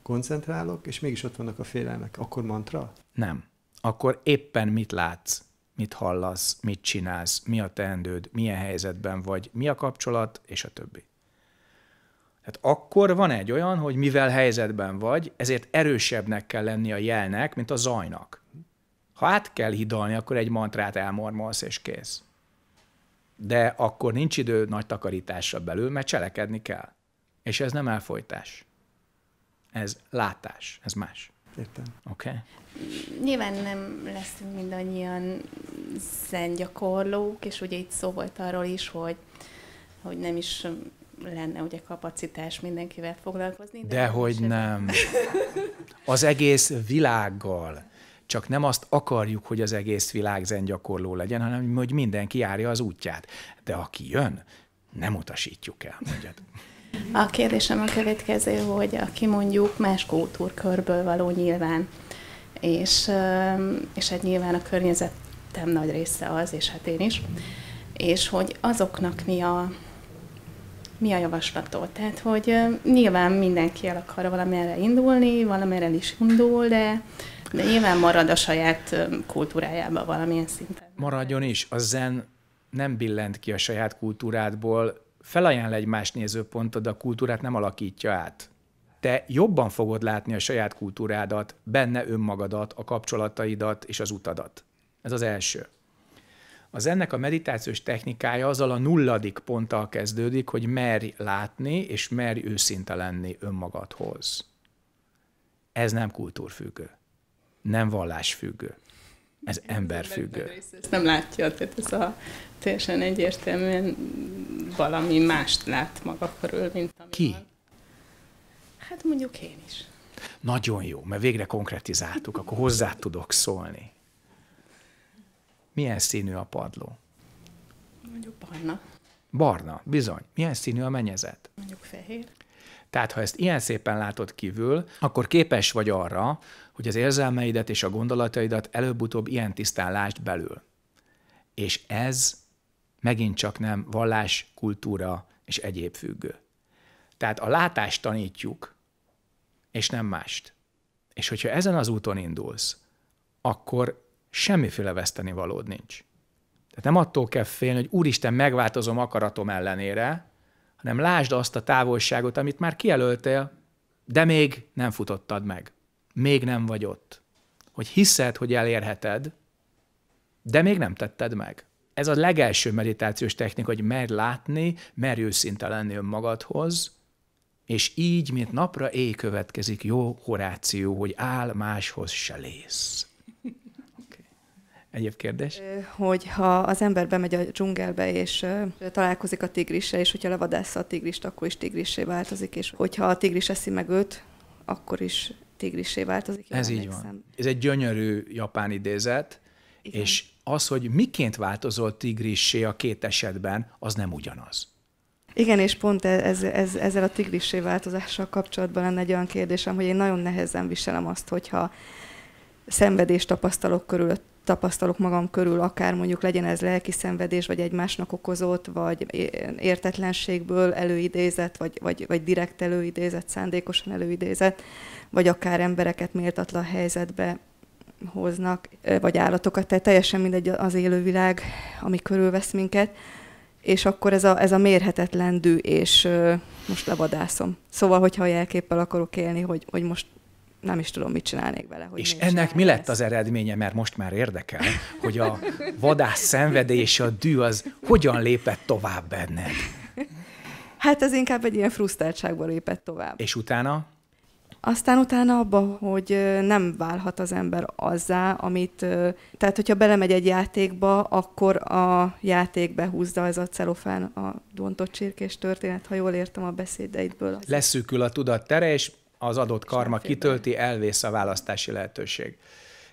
koncentrálok, és mégis ott vannak a félelmek. Akkor mantra? Nem. Akkor éppen mit látsz, mit hallasz, mit csinálsz, mi a teendőd, milyen helyzetben vagy, mi a kapcsolat, és a többi. Tehát akkor van egy olyan, hogy mivel helyzetben vagy, ezért erősebbnek kell lenni a jelnek, mint a zajnak. Ha át kell hidalni, akkor egy mantrát elmormolsz, és kész. De akkor nincs idő nagy takarításra belül, mert cselekedni kell. És ez nem elfolytás. Ez látás, ez más. Értem. Oké. Okay. Nyilván nem leszünk mindannyian szent gyakorlók, és ugye itt szó volt arról is, hogy, hogy nem is lenne ugye kapacitás mindenkivel foglalkozni. De de nem. nem. Az egész világgal. Csak nem azt akarjuk, hogy az egész világ zengyakorló legyen, hanem hogy mindenki járja az útját. De aki jön, nem utasítjuk el, mondjad. A kérdésem a következő, hogy aki mondjuk más kultúrkörből való nyilván, és, és egy hát nyilván a környezetem nagy része az, és hát én is, és hogy azoknak mi a, mi a javaslatod? Tehát, hogy nyilván mindenki el akar valamire indulni, valamire is indul, de, de nyilván marad a saját kultúrájában valamilyen szinten. Maradjon is, a zen nem billent ki a saját kultúrádból, felajánl egy más nézőpontod, a kultúrát nem alakítja át. Te jobban fogod látni a saját kultúrádat, benne önmagadat, a kapcsolataidat és az utadat. Ez az első az ennek a meditációs technikája azzal a nulladik ponttal kezdődik, hogy merj látni és merj őszinte lenni önmagadhoz. Ez nem kultúrfüggő, nem vallásfüggő, ez emberfüggő. Ezt nem látja, tehát ez a teljesen egyértelműen valami mást lát maga körül, mint ami Ki? Van. Hát mondjuk én is. Nagyon jó, mert végre konkretizáltuk, akkor hozzá tudok szólni. Milyen színű a padló? Mondjuk barna. Barna, bizony. Milyen színű a menyezet? Mondjuk fehér. Tehát, ha ezt ilyen szépen látod kívül, akkor képes vagy arra, hogy az érzelmeidet és a gondolataidat előbb-utóbb ilyen tisztán lásd belül. És ez megint csak nem vallás, kultúra és egyéb függő. Tehát a látást tanítjuk, és nem mást. És hogyha ezen az úton indulsz, akkor semmiféle veszteni valód nincs. Tehát nem attól kell félni, hogy úristen, megváltozom akaratom ellenére, hanem lásd azt a távolságot, amit már kijelöltél, de még nem futottad meg. Még nem vagy ott. Hogy hiszed, hogy elérheted, de még nem tetted meg. Ez a legelső meditációs technika, hogy merj látni, merj őszinte lenni önmagadhoz, és így, mint napra éj következik jó horáció, hogy áll máshoz se lész. Egyéb kérdés? Hogy ha az ember bemegy a dzsungelbe, és találkozik a tigrissel, és hogyha levadásza a tigrist, akkor is tigrissé változik, és hogyha a tigris eszi meg őt, akkor is tigrissé változik. Ez így van. Szem. Ez egy gyönyörű japán idézet, Igen. és az, hogy miként változott tigrissé a két esetben, az nem ugyanaz. Igen, és pont e-, ez, ez, ezzel a tigrissé változással kapcsolatban lenne egy olyan kérdésem, hogy én nagyon nehezen viselem azt, hogyha szenvedést tapasztalok körülött, tapasztalok magam körül, akár mondjuk legyen ez lelki szenvedés, vagy egymásnak okozott, vagy értetlenségből előidézett, vagy, vagy, vagy direkt előidézett, szándékosan előidézett, vagy akár embereket méltatlan helyzetbe hoznak, vagy állatokat, tehát teljesen mindegy az élővilág, ami körülvesz minket, és akkor ez a, ez a mérhetetlen dű, és most levadászom. Szóval, hogyha jelképpel akarok élni, hogy, hogy most nem is tudom, mit csinálnék vele. Hogy és ennek mi lett ezt. az eredménye, mert most már érdekel, hogy a vadász szenvedély és a dű az hogyan lépett tovább benne? Hát ez inkább egy ilyen frusztráltságból lépett tovább. És utána? Aztán utána abba, hogy nem válhat az ember azzá, amit... Tehát, hogyha belemegy egy játékba, akkor a játékbe húzza ez a celofán a dontott csirkés történet, ha jól értem a beszédeidből. Leszűkül a tudat tere, és az adott karma kitölti, elvész a választási lehetőség.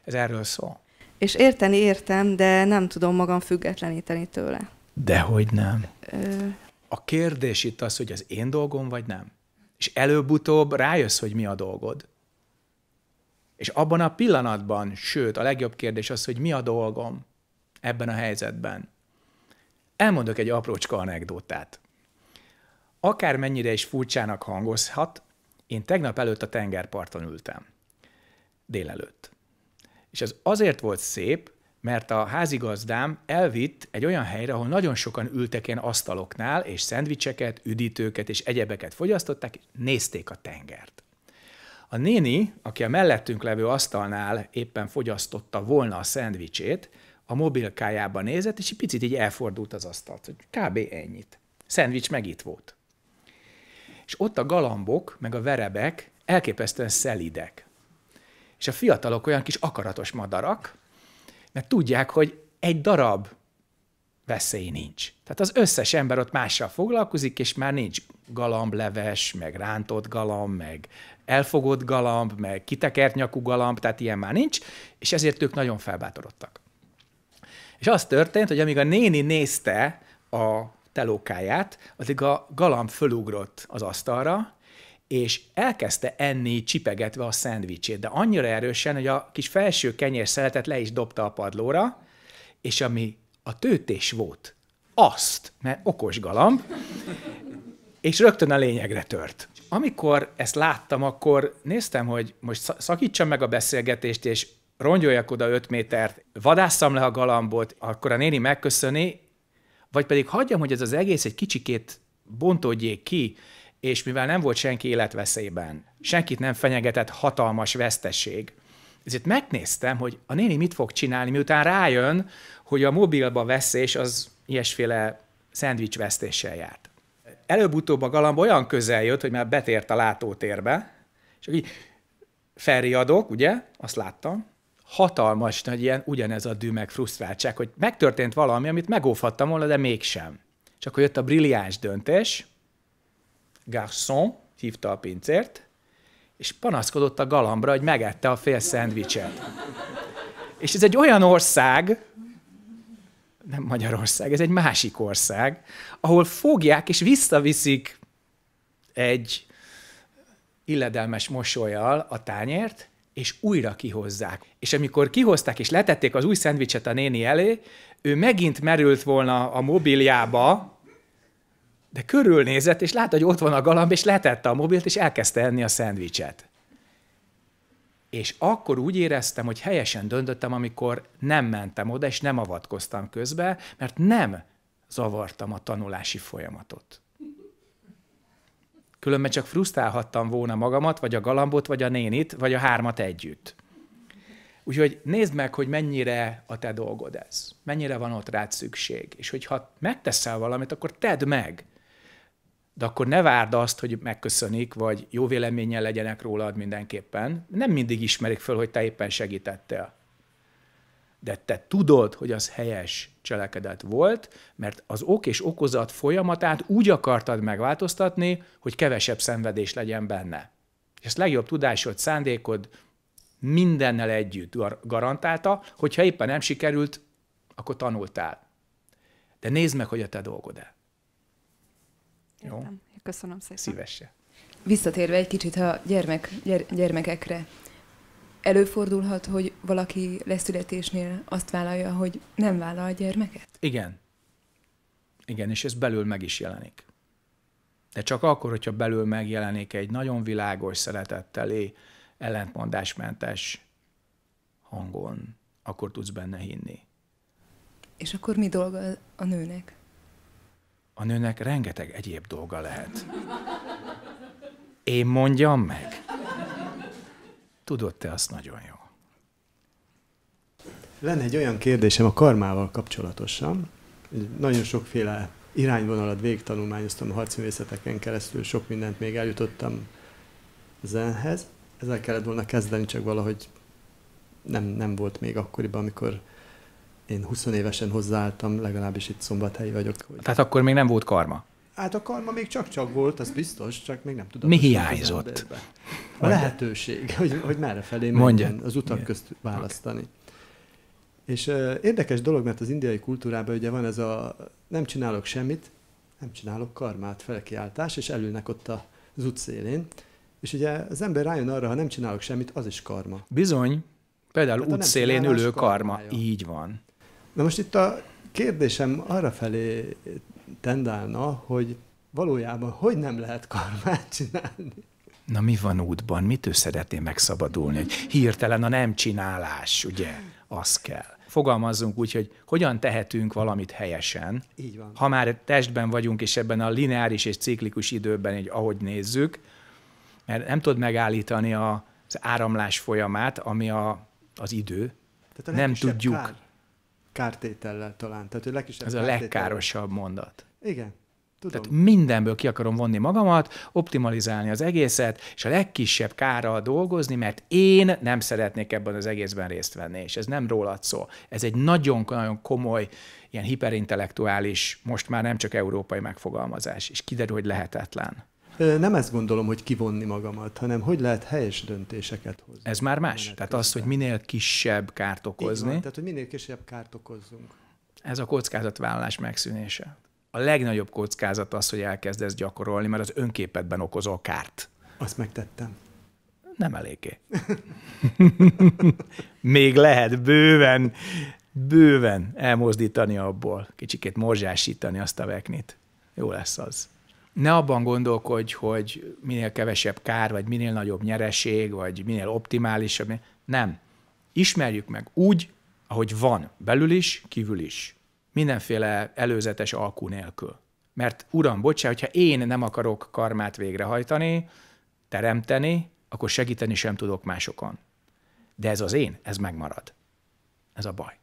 Ez erről szól. És érteni értem, de nem tudom magam függetleníteni tőle. Dehogy nem. Ö... A kérdés itt az, hogy az én dolgom vagy nem. És előbb-utóbb rájössz, hogy mi a dolgod. És abban a pillanatban, sőt, a legjobb kérdés az, hogy mi a dolgom ebben a helyzetben. Elmondok egy aprócska anekdótát. Akármennyire is furcsának hangozhat, én tegnap előtt a tengerparton ültem. Délelőtt. És ez azért volt szép, mert a házigazdám elvitt egy olyan helyre, ahol nagyon sokan ültek ilyen asztaloknál, és szendvicseket, üdítőket és egyebeket fogyasztották, nézték a tengert. A néni, aki a mellettünk levő asztalnál éppen fogyasztotta volna a szendvicsét, a mobilkájába nézett, és egy picit így elfordult az asztalt, hogy kb. ennyit. Szendvics meg itt volt. És ott a galambok, meg a verebek elképesztően szelidek. És a fiatalok olyan kis akaratos madarak, mert tudják, hogy egy darab veszély nincs. Tehát az összes ember ott mással foglalkozik, és már nincs galambleves, meg rántott galamb, meg elfogott galamb, meg kitekert nyakú galamb, tehát ilyen már nincs, és ezért ők nagyon felbátorodtak. És az történt, hogy amíg a néni nézte a telókáját, addig a galamb fölugrott az asztalra, és elkezdte enni csipegetve a szendvicsét, de annyira erősen, hogy a kis felső kenyér szeletet le is dobta a padlóra, és ami a tőtés volt, azt, mert okos galamb, és rögtön a lényegre tört. Amikor ezt láttam, akkor néztem, hogy most szakítsam meg a beszélgetést, és rongyoljak oda öt métert, vadásszam le a galambot, akkor a néni megköszöni, vagy pedig hagyjam, hogy ez az egész egy kicsikét bontódjék ki, és mivel nem volt senki életveszélyben, senkit nem fenyegetett hatalmas veszteség, ezért megnéztem, hogy a néni mit fog csinálni, miután rájön, hogy a mobilba veszés az ilyesféle szendvics vesztéssel járt. Előbb-utóbb a galamb olyan közel jött, hogy már betért a látótérbe, és így felriadok, ugye, azt láttam, hatalmas nagy ilyen ugyanez a dümeg frusztráltság, hogy megtörtént valami, amit megófattam volna, de mégsem. Csak hogy jött a brilliáns döntés, Garçon hívta a pincért, és panaszkodott a galambra, hogy megette a fél szendvicset. És ez egy olyan ország, nem Magyarország, ez egy másik ország, ahol fogják és visszaviszik egy illedelmes mosolyjal a tányért, és újra kihozzák. És amikor kihozták és letették az új szendvicset a néni elé, ő megint merült volna a mobiljába, de körülnézett, és látta, hogy ott van a galamb, és letette a mobilt, és elkezdte enni a szendvicset. És akkor úgy éreztem, hogy helyesen döntöttem, amikor nem mentem oda, és nem avatkoztam közbe, mert nem zavartam a tanulási folyamatot különben csak frusztrálhattam volna magamat, vagy a galambot, vagy a nénit, vagy a hármat együtt. Úgyhogy nézd meg, hogy mennyire a te dolgod ez, mennyire van ott rád szükség, és hogyha megteszel valamit, akkor tedd meg. De akkor ne várd azt, hogy megköszönik, vagy jó véleménnyel legyenek rólad mindenképpen. Nem mindig ismerik föl, hogy te éppen segítettél de te tudod, hogy az helyes cselekedet volt, mert az ok és okozat folyamatát úgy akartad megváltoztatni, hogy kevesebb szenvedés legyen benne. És ezt legjobb tudásod, szándékod mindennel együtt garantálta, hogyha éppen nem sikerült, akkor tanultál. De nézd meg, hogy a te dolgod-e. Jó? Köszönöm szépen. Szívesen. Visszatérve egy kicsit a gyermek, gyere, gyermekekre, előfordulhat, hogy valaki leszületésnél azt vállalja, hogy nem vállal a gyermeket? Igen. Igen, és ez belül meg is jelenik. De csak akkor, hogyha belül megjelenik egy nagyon világos, szeretetteli, ellentmondásmentes hangon, akkor tudsz benne hinni. És akkor mi dolga a nőnek? A nőnek rengeteg egyéb dolga lehet. Én mondjam meg. Tudod te azt nagyon jó. Lenne egy olyan kérdésem a karmával kapcsolatosan. Nagyon sokféle irányvonalat végtanulmányoztam a harcművészeteken keresztül, sok mindent még eljutottam zenhez. Ezzel kellett volna kezdeni, csak valahogy nem, nem volt még akkoriban, amikor én 20 évesen hozzáálltam, legalábbis itt szombathelyi vagyok. Hogy... Tehát akkor még nem volt karma? Hát a karma még csak-csak volt, az biztos, csak még nem tudom. Mi hiányzott? A lehetőség, hogy, hogy merre felé menjen az utak Igen. közt választani. Okay. És uh, érdekes dolog, mert az indiai kultúrában ugye van ez a nem csinálok semmit, nem csinálok karmát, felkiáltás, és elülnek ott az utcélén. És ugye az ember rájön arra, ha nem csinálok semmit, az is karma. Bizony, például hát útszélén ülő karma, így van. Na most itt a kérdésem arra felé tendálna, hogy valójában hogy nem lehet karmát csinálni. Na mi van útban? Mitől szeretné megszabadulni? Hogy hirtelen a nem csinálás, ugye? Az kell. Fogalmazzunk úgy, hogy hogyan tehetünk valamit helyesen. Így van. Ha már testben vagyunk, és ebben a lineáris és ciklikus időben, egy ahogy nézzük, mert nem tud megállítani a, az áramlás folyamát, ami a, az idő. Tehát a nem tudjuk. Kár, kártétellel talán. Tehát a Ez a legkárosabb mondat. Igen. Tudom. Tehát mindenből ki akarom vonni magamat, optimalizálni az egészet, és a legkisebb kárral dolgozni, mert én nem szeretnék ebben az egészben részt venni, és ez nem rólad szól. Ez egy nagyon-nagyon komoly, ilyen hiperintellektuális, most már nem csak európai megfogalmazás, és kiderül, hogy lehetetlen. Nem ezt gondolom, hogy kivonni magamat, hanem hogy lehet helyes döntéseket hozni. Ez már más. tehát az, hogy minél kisebb kárt okozni. Így van, tehát, hogy minél kisebb kárt okozzunk. Ez a kockázatvállalás megszűnése a legnagyobb kockázat az, hogy elkezdesz gyakorolni, mert az önképedben okozol kárt. Azt megtettem. Nem eléggé. [LAUGHS] Még lehet bőven, bőven elmozdítani abból, kicsikét morzsásítani azt a veknit. Jó lesz az. Ne abban gondolkodj, hogy minél kevesebb kár, vagy minél nagyobb nyereség, vagy minél optimálisabb. Nem. Ismerjük meg úgy, ahogy van, belül is, kívül is mindenféle előzetes alkú nélkül. Mert uram, bocsá, hogyha én nem akarok karmát végrehajtani, teremteni, akkor segíteni sem tudok másokon. De ez az én, ez megmarad. Ez a baj.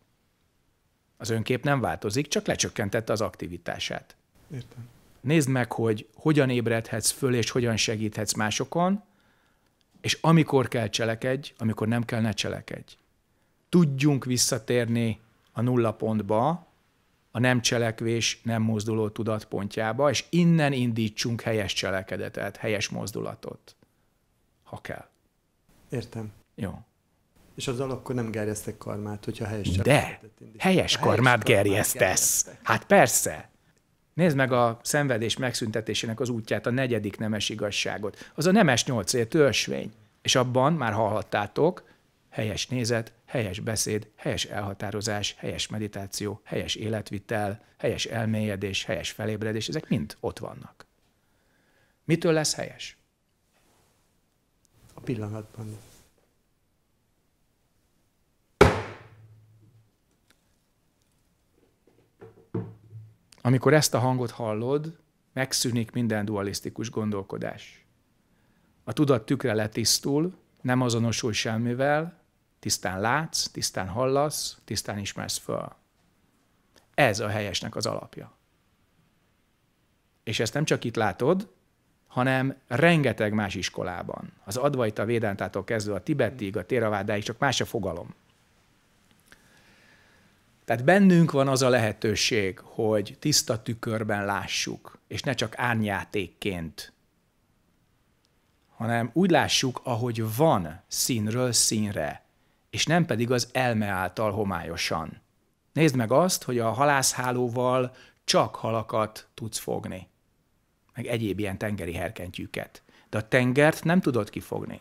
Az önkép nem változik, csak lecsökkentette az aktivitását. Értem. Nézd meg, hogy hogyan ébredhetsz föl, és hogyan segíthetsz másokon, és amikor kell cselekedj, amikor nem kell, ne cselekedj. Tudjunk visszatérni a nulla pontba, a nem cselekvés, nem mozduló tudatpontjába, és innen indítsunk helyes cselekedetet, helyes mozdulatot, ha kell. Értem. Jó. És azzal akkor nem gerjesztek karmát, hogyha helyes cselekedetet De, helyes, helyes karmát gerjesztesz. gerjesztesz. Hát persze. Nézd meg a szenvedés megszüntetésének az útját, a negyedik nemes igazságot. Az a nemes nyolc ösvény. És abban, már hallhattátok, helyes nézet, helyes beszéd, helyes elhatározás, helyes meditáció, helyes életvitel, helyes elmélyedés, helyes felébredés, ezek mind ott vannak. Mitől lesz helyes? A pillanatban. Amikor ezt a hangot hallod, megszűnik minden dualisztikus gondolkodás. A tudat tükre letisztul, nem azonosul semmivel, Tisztán látsz, tisztán hallasz, tisztán ismersz föl. Ez a helyesnek az alapja. És ezt nem csak itt látod, hanem rengeteg más iskolában. Az advaita védántától kezdve a tibetig, a téravádáig, csak más a fogalom. Tehát bennünk van az a lehetőség, hogy tiszta tükörben lássuk, és ne csak árnyátékként, hanem úgy lássuk, ahogy van színről színre, és nem pedig az elme által homályosan. Nézd meg azt, hogy a halászhálóval csak halakat tudsz fogni, meg egyéb ilyen tengeri herkentyűket. De a tengert nem tudod kifogni.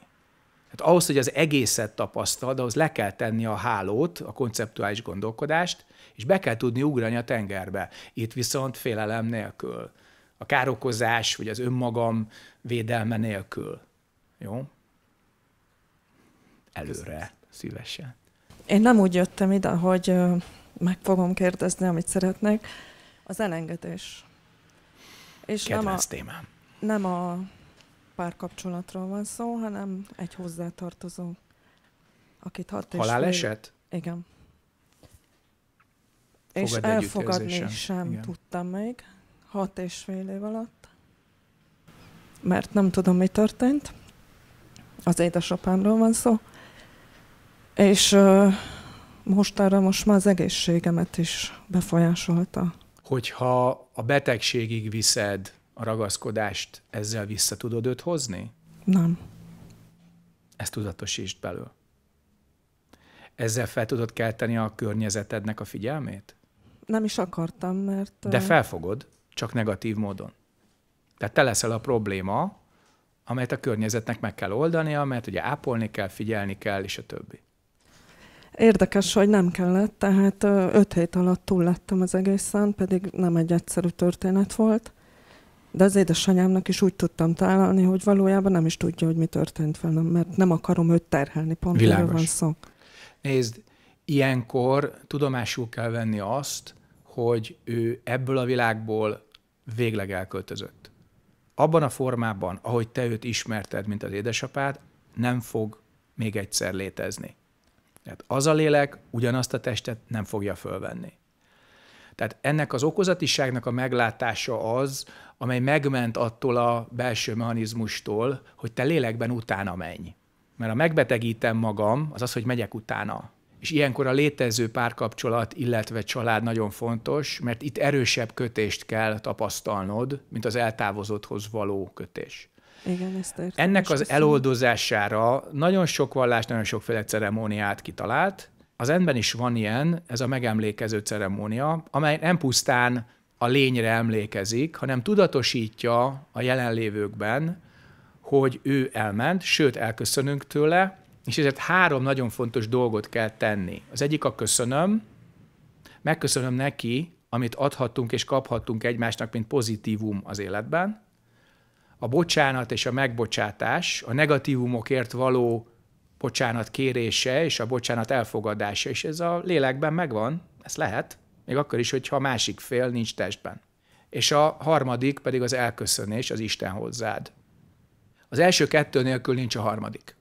Tehát ahhoz, hogy az egészet tapasztald, ahhoz le kell tenni a hálót, a konceptuális gondolkodást, és be kell tudni ugrani a tengerbe. Itt viszont félelem nélkül. A károkozás, vagy az önmagam védelme nélkül. Jó? Előre szívesen. Én nem úgy jöttem ide, hogy meg fogom kérdezni, amit szeretnék. Az elengedés. És Kedvenc nem a, témám. Nem a párkapcsolatról van szó, hanem egy hozzátartozó, akit hat Haláleset? Igen. Fogad és elfogadni sem Igen. tudtam még hat és fél év alatt, mert nem tudom, mi történt. Az édesapámról van szó. És most arra most már az egészségemet is befolyásolta. Hogyha a betegségig viszed a ragaszkodást, ezzel vissza tudod őt hozni? Nem. Ezt tudatosítsd belül. Ezzel fel tudod kelteni a környezetednek a figyelmét? Nem is akartam, mert... De felfogod, csak negatív módon. Tehát te leszel a probléma, amelyet a környezetnek meg kell oldania, mert ugye ápolni kell, figyelni kell, és a többi. Érdekes, hogy nem kellett, tehát öt hét alatt túl lettem az egészen, pedig nem egy egyszerű történet volt. De az édesanyámnak is úgy tudtam találni, hogy valójában nem is tudja, hogy mi történt velem, mert nem akarom őt terhelni, pont Világos. erről van szó. Nézd, ilyenkor tudomásul kell venni azt, hogy ő ebből a világból végleg elköltözött. Abban a formában, ahogy te őt ismerted, mint az édesapád, nem fog még egyszer létezni. Tehát az a lélek ugyanazt a testet nem fogja fölvenni. Tehát ennek az okozatiságnak a meglátása az, amely megment attól a belső mechanizmustól, hogy te lélekben utána menj. Mert ha megbetegítem magam, az az, hogy megyek utána. És ilyenkor a létező párkapcsolat, illetve család nagyon fontos, mert itt erősebb kötést kell tapasztalnod, mint az eltávozotthoz való kötés. Igen, ezt értem, Ennek az köszönöm. eloldozására nagyon sok vallás, nagyon sokféle ceremóniát kitalált. Az ember is van ilyen, ez a megemlékező ceremónia, amely nem pusztán a lényre emlékezik, hanem tudatosítja a jelenlévőkben, hogy ő elment, sőt, elköszönünk tőle, és ezért három nagyon fontos dolgot kell tenni. Az egyik a köszönöm, megköszönöm neki, amit adhattunk és kaphattunk egymásnak, mint pozitívum az életben a bocsánat és a megbocsátás, a negatívumokért való bocsánat kérése és a bocsánat elfogadása, és ez a lélekben megvan, ez lehet, még akkor is, hogyha a másik fél nincs testben. És a harmadik pedig az elköszönés az Isten hozzád. Az első kettő nélkül nincs a harmadik.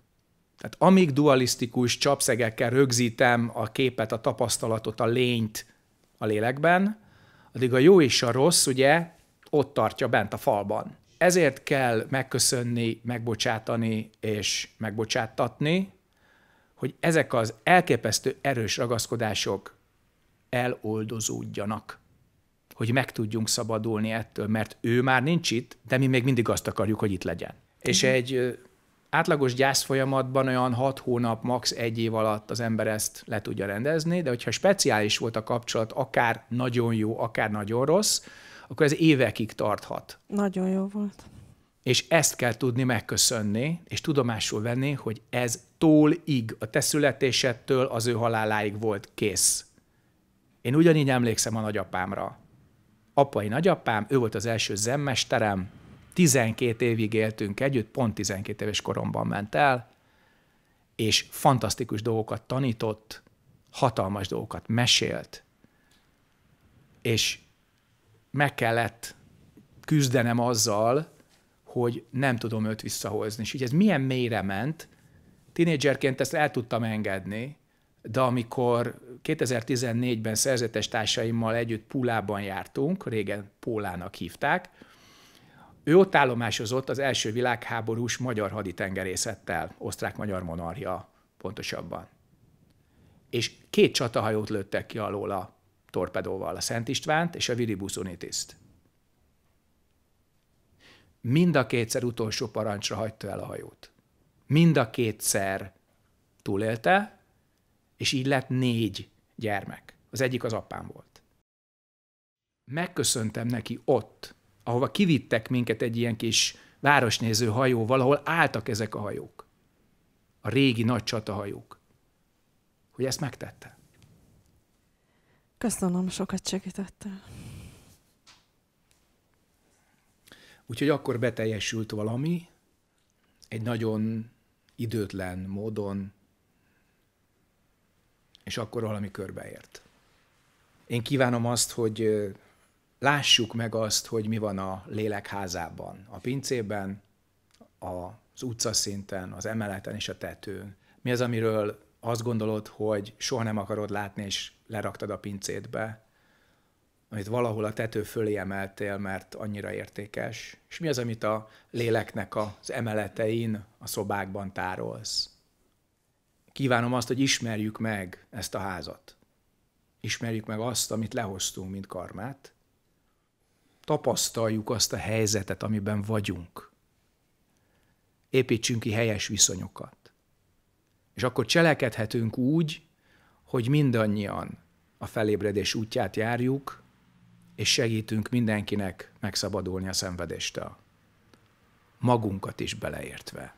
Tehát amíg dualisztikus csapszegekkel rögzítem a képet, a tapasztalatot, a lényt a lélekben, addig a jó és a rossz ugye ott tartja bent a falban ezért kell megköszönni, megbocsátani és megbocsátatni, hogy ezek az elképesztő erős ragaszkodások eloldozódjanak, hogy meg tudjunk szabadulni ettől, mert ő már nincs itt, de mi még mindig azt akarjuk, hogy itt legyen. Mm. És egy átlagos gyász folyamatban olyan hat hónap, max. egy év alatt az ember ezt le tudja rendezni, de hogyha speciális volt a kapcsolat, akár nagyon jó, akár nagyon rossz, akkor ez évekig tarthat. Nagyon jó volt. És ezt kell tudni megköszönni, és tudomásul venni, hogy ez tólig, a te születésedtől az ő haláláig volt kész. Én ugyanígy emlékszem a nagyapámra. Apai nagyapám, ő volt az első zemmesterem, 12 évig éltünk együtt, pont 12 éves koromban ment el, és fantasztikus dolgokat tanított, hatalmas dolgokat mesélt, és meg kellett küzdenem azzal, hogy nem tudom őt visszahozni. És így ez milyen mélyre ment, tínédzserként ezt el tudtam engedni, de amikor 2014-ben szerzetes társaimmal együtt Pulában jártunk, régen Pólának hívták, ő ott állomásozott az első világháborús magyar haditengerészettel, osztrák-magyar monarchia pontosabban. És két csatahajót lőttek ki alól a torpedóval a Szent Istvánt és a Viribus Unitiszt. Mind a kétszer utolsó parancsra hagyta el a hajót. Mind a kétszer túlélte, és így lett négy gyermek. Az egyik az apám volt. Megköszöntem neki ott, ahova kivittek minket egy ilyen kis városnéző hajóval, ahol álltak ezek a hajók. A régi nagy csatahajók. Hogy ezt megtette. Köszönöm, sokat segítettél. Úgyhogy akkor beteljesült valami, egy nagyon időtlen módon, és akkor valami körbeért. Én kívánom azt, hogy lássuk meg azt, hogy mi van a lélekházában, a pincében, az utcaszinten, az emeleten és a tetőn. Mi az, amiről azt gondolod, hogy soha nem akarod látni, és leraktad a pincétbe, amit valahol a tető fölé emeltél, mert annyira értékes, és mi az, amit a léleknek az emeletein, a szobákban tárolsz. Kívánom azt, hogy ismerjük meg ezt a házat. Ismerjük meg azt, amit lehoztunk, mint karmát. Tapasztaljuk azt a helyzetet, amiben vagyunk. Építsünk ki helyes viszonyokat. És akkor cselekedhetünk úgy, hogy mindannyian a felébredés útját járjuk, és segítünk mindenkinek megszabadulni a szenvedéstől. Magunkat is beleértve.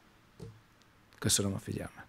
Köszönöm a figyelmet.